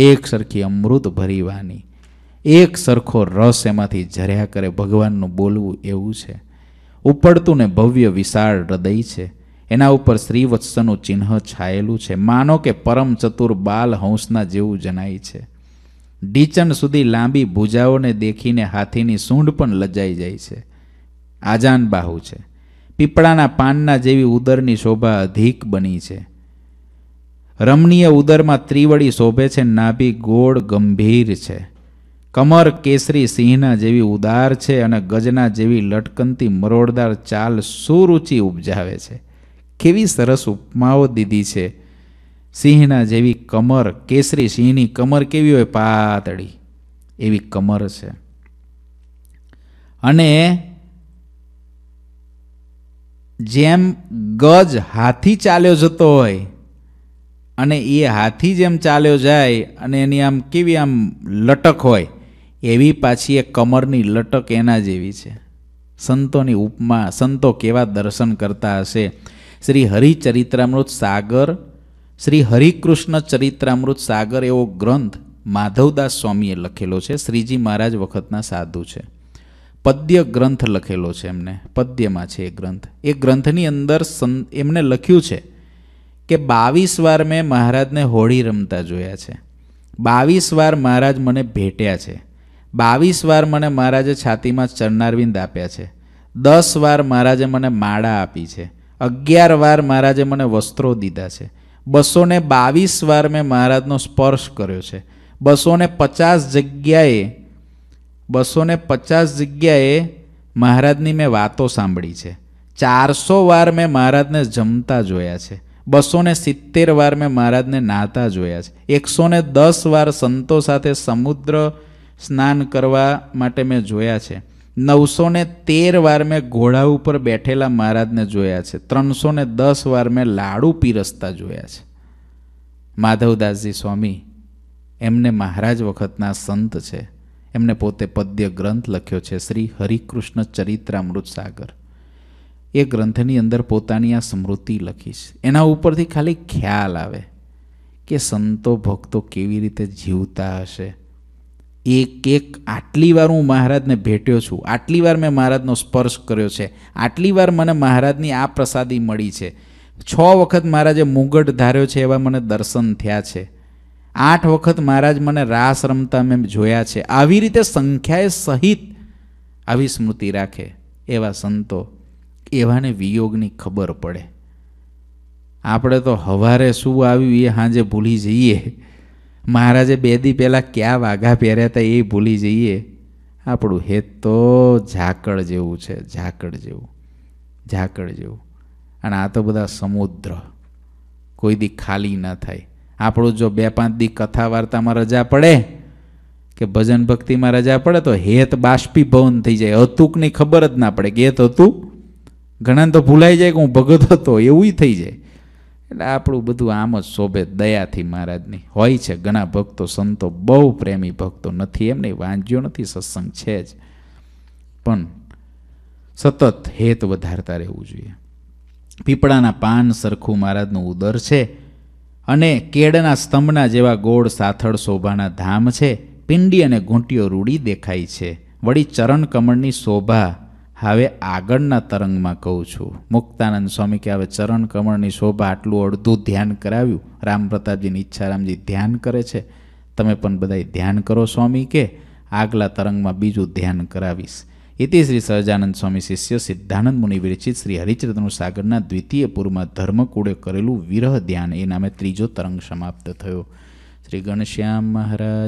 એક સરખી અમૃત ભરી વાની એક સરખો રસ એમાંથી ઝર્યા કરે ભગવાનનું બોલવું એવું છે ઉપડતું ને ભવ્ય વિશાળ હૃદય છે એના ઉપર શ્રીવત્સનું ચિહ્ન છાયેલું છે માનો કે પરમ ચતુર બાલ હંસના જેવું જણાય છે ડીચન સુધી લાંબી ભૂજાઓને દેખીને હાથીની સૂંઢ પણ લજાઈ જાય છે આજાન બાહુ છે પીપળાના પાનના જેવી ઉદરની શોભા અધિક બની છે રમણીય ઉદરમાં ત્રિવળી શોભે છે નાભી ગોળ ગંભીર છે કમર કેસરી સિંહના જેવી ઉદાર છે અને ગજના જેવી લટકનતી મરોડદાર ચાલ સુરુચિ ઉપજાવે છે કેવી સરસ ઉપમાઓ દીધી છે સિંહના જેવી કમર કેસરી સિંહની કમર કેવી હોય પાતળી એવી કમર છે અને જેમ ગજ હાથી ચાલ્યો જતો હોય અને એ હાથી જેમ ચાલ્યો જાય અને એની આમ કેવી આમ લટક હોય એવી પાછી એ કમરની લટક એના જેવી છે સંતોની ઉપમા સંતો કેવા દર્શન કરતા હશે શ્રી હરિચરિત્રામૃત સાગર શ્રી હરિકૃષ્ણ ચરિત્રામૃત સાગર એવો ગ્રંથ માધવદાસ સ્વામીએ લખેલો છે શ્રીજી મહારાજ વખતના સાધુ છે પદ્ય ગ્રંથ લખેલો છે એમને પદ્યમાં છે એ ગ્રંથ એ ગ્રંથની અંદર સં એમણે લખ્યું છે કે બાવીસ વાર મેં મહારાજને હોળી રમતા જોયા છે બાવીસ વાર મહારાજ મને ભેટ્યા છે બાવીસ વાર મને મહારાજે છાતીમાં ચરનારવિંદ આપ્યા છે દસ વાર મહારાજે મને માળા આપી છે અગિયાર વાર મહારાજે મને વસ્ત્રો દીધા છે બસો ને બાવીસ વાર મેં મહારાજનો સ્પર્શ કર્યો છે બસો ને પચાસ જગ્યાએ બસો ને પચાસ જગ્યાએ મહારાજની મેં વાતો સાંભળી છે ચારસો વાર મેં મહારાજને જમતા જોયા છે બસો ને સિત્તેર વાર મેં મહારાજને નાહતા જોયા છે એકસો ને દસ વાર સંતો સાથે સમુદ્ર સ્નાન કરવા માટે મેં જોયા છે નવસો ને તેર વાર મેં ઘોડા ઉપર બેઠેલા મહારાજને જોયા છે ત્રણસો ને દસ વાર મેં લાડુ પીરસતા જોયા છે માધવદાસજી સ્વામી એમને મહારાજ વખતના સંત છે એમને પોતે પદ્ય ગ્રંથ લખ્યો છે શ્રી હરિકૃષ્ણ ચરિત્રામૃત સાગર એ ગ્રંથની અંદર પોતાની આ સ્મૃતિ લખી છે એના ઉપરથી ખાલી ખ્યાલ આવે કે સંતો ભક્તો કેવી રીતે જીવતા હશે એક એક આટલી વાર હું મહારાજને ભેટ્યો છું આટલી વાર મેં મહારાજનો સ્પર્શ કર્યો છે આટલી વાર મને મહારાજની આ પ્રસાદી મળી છે છ વખત મહારાજે મુગટ ધાર્યો છે એવા મને દર્શન થયા છે આઠ વખત મહારાજ મને રાસ રમતા મેં જોયા છે આવી રીતે સંખ્યાએ સહિત આવી સ્મૃતિ રાખે એવા સંતો એવાને વિયોગની ખબર પડે આપણે તો હવારે શું આવ્યું એ સાંજે ભૂલી જઈએ મહારાજે બે દી પહેલાં ક્યાં વાઘા પહેર્યા હતા એ ભૂલી જઈએ આપણું હેત તો ઝાકળ જેવું છે ઝાકળ જેવું ઝાકળ જેવું અને આ તો બધા સમુદ્ર કોઈ દી ખાલી ન થાય આપણું જો બે પાંચ દી કથા વાર્તામાં રજા પડે કે ભજન ભક્તિમાં રજા પડે તો હેત બાષ્પીભવન થઈ જાય અતુકની ખબર જ ના પડે કે હેત હતું ઘણાને તો ભૂલાઈ જાય કે હું ભગત હતો એવું થઈ જાય એટલે આપણું બધું આમ જ શોભે દયાથી મહારાજની હોય છે ઘણા ભક્તો સંતો બહુ પ્રેમી ભક્તો નથી એમને વાંચ્યો નથી સત્સંગ છે જ પણ સતત હેત વધારતા રહેવું જોઈએ પીપળાના પાન સરખું મહારાજનું ઉદર છે અને કેળના સ્તંભના જેવા ગોળ સાથળ શોભાના ધામ છે પિંડી અને ઘૂંટીઓ રૂડી દેખાય છે વળી ચરણ કમળની શોભા હવે આગળના તરંગમાં કહું છું મુક્તાનંદ સ્વામી કે હવે ચરણ કમળની શોભા આટલું અડધું ધ્યાન કરાવ્યું રામ પ્રતાપજીની ઈચ્છારામજી ધ્યાન કરે છે તમે પણ બધાય ધ્યાન કરો સ્વામી કે આગલા તરંગમાં બીજું ધ્યાન કરાવીશ ઇતિ શ્રી સહજાનંદ સ્વામી શિષ્ય સિદ્ધાનંદ મુનિ વિરચિત શ્રી હરિચરતનું સાગરના દ્વિતીય પૂરમાં ધર્મકુળે કરેલું વિરહ ધ્યાન એ નામે ત્રીજો તરંગ સમાપ્ત થયો શ્રી ગણશ્યામ મહારાજ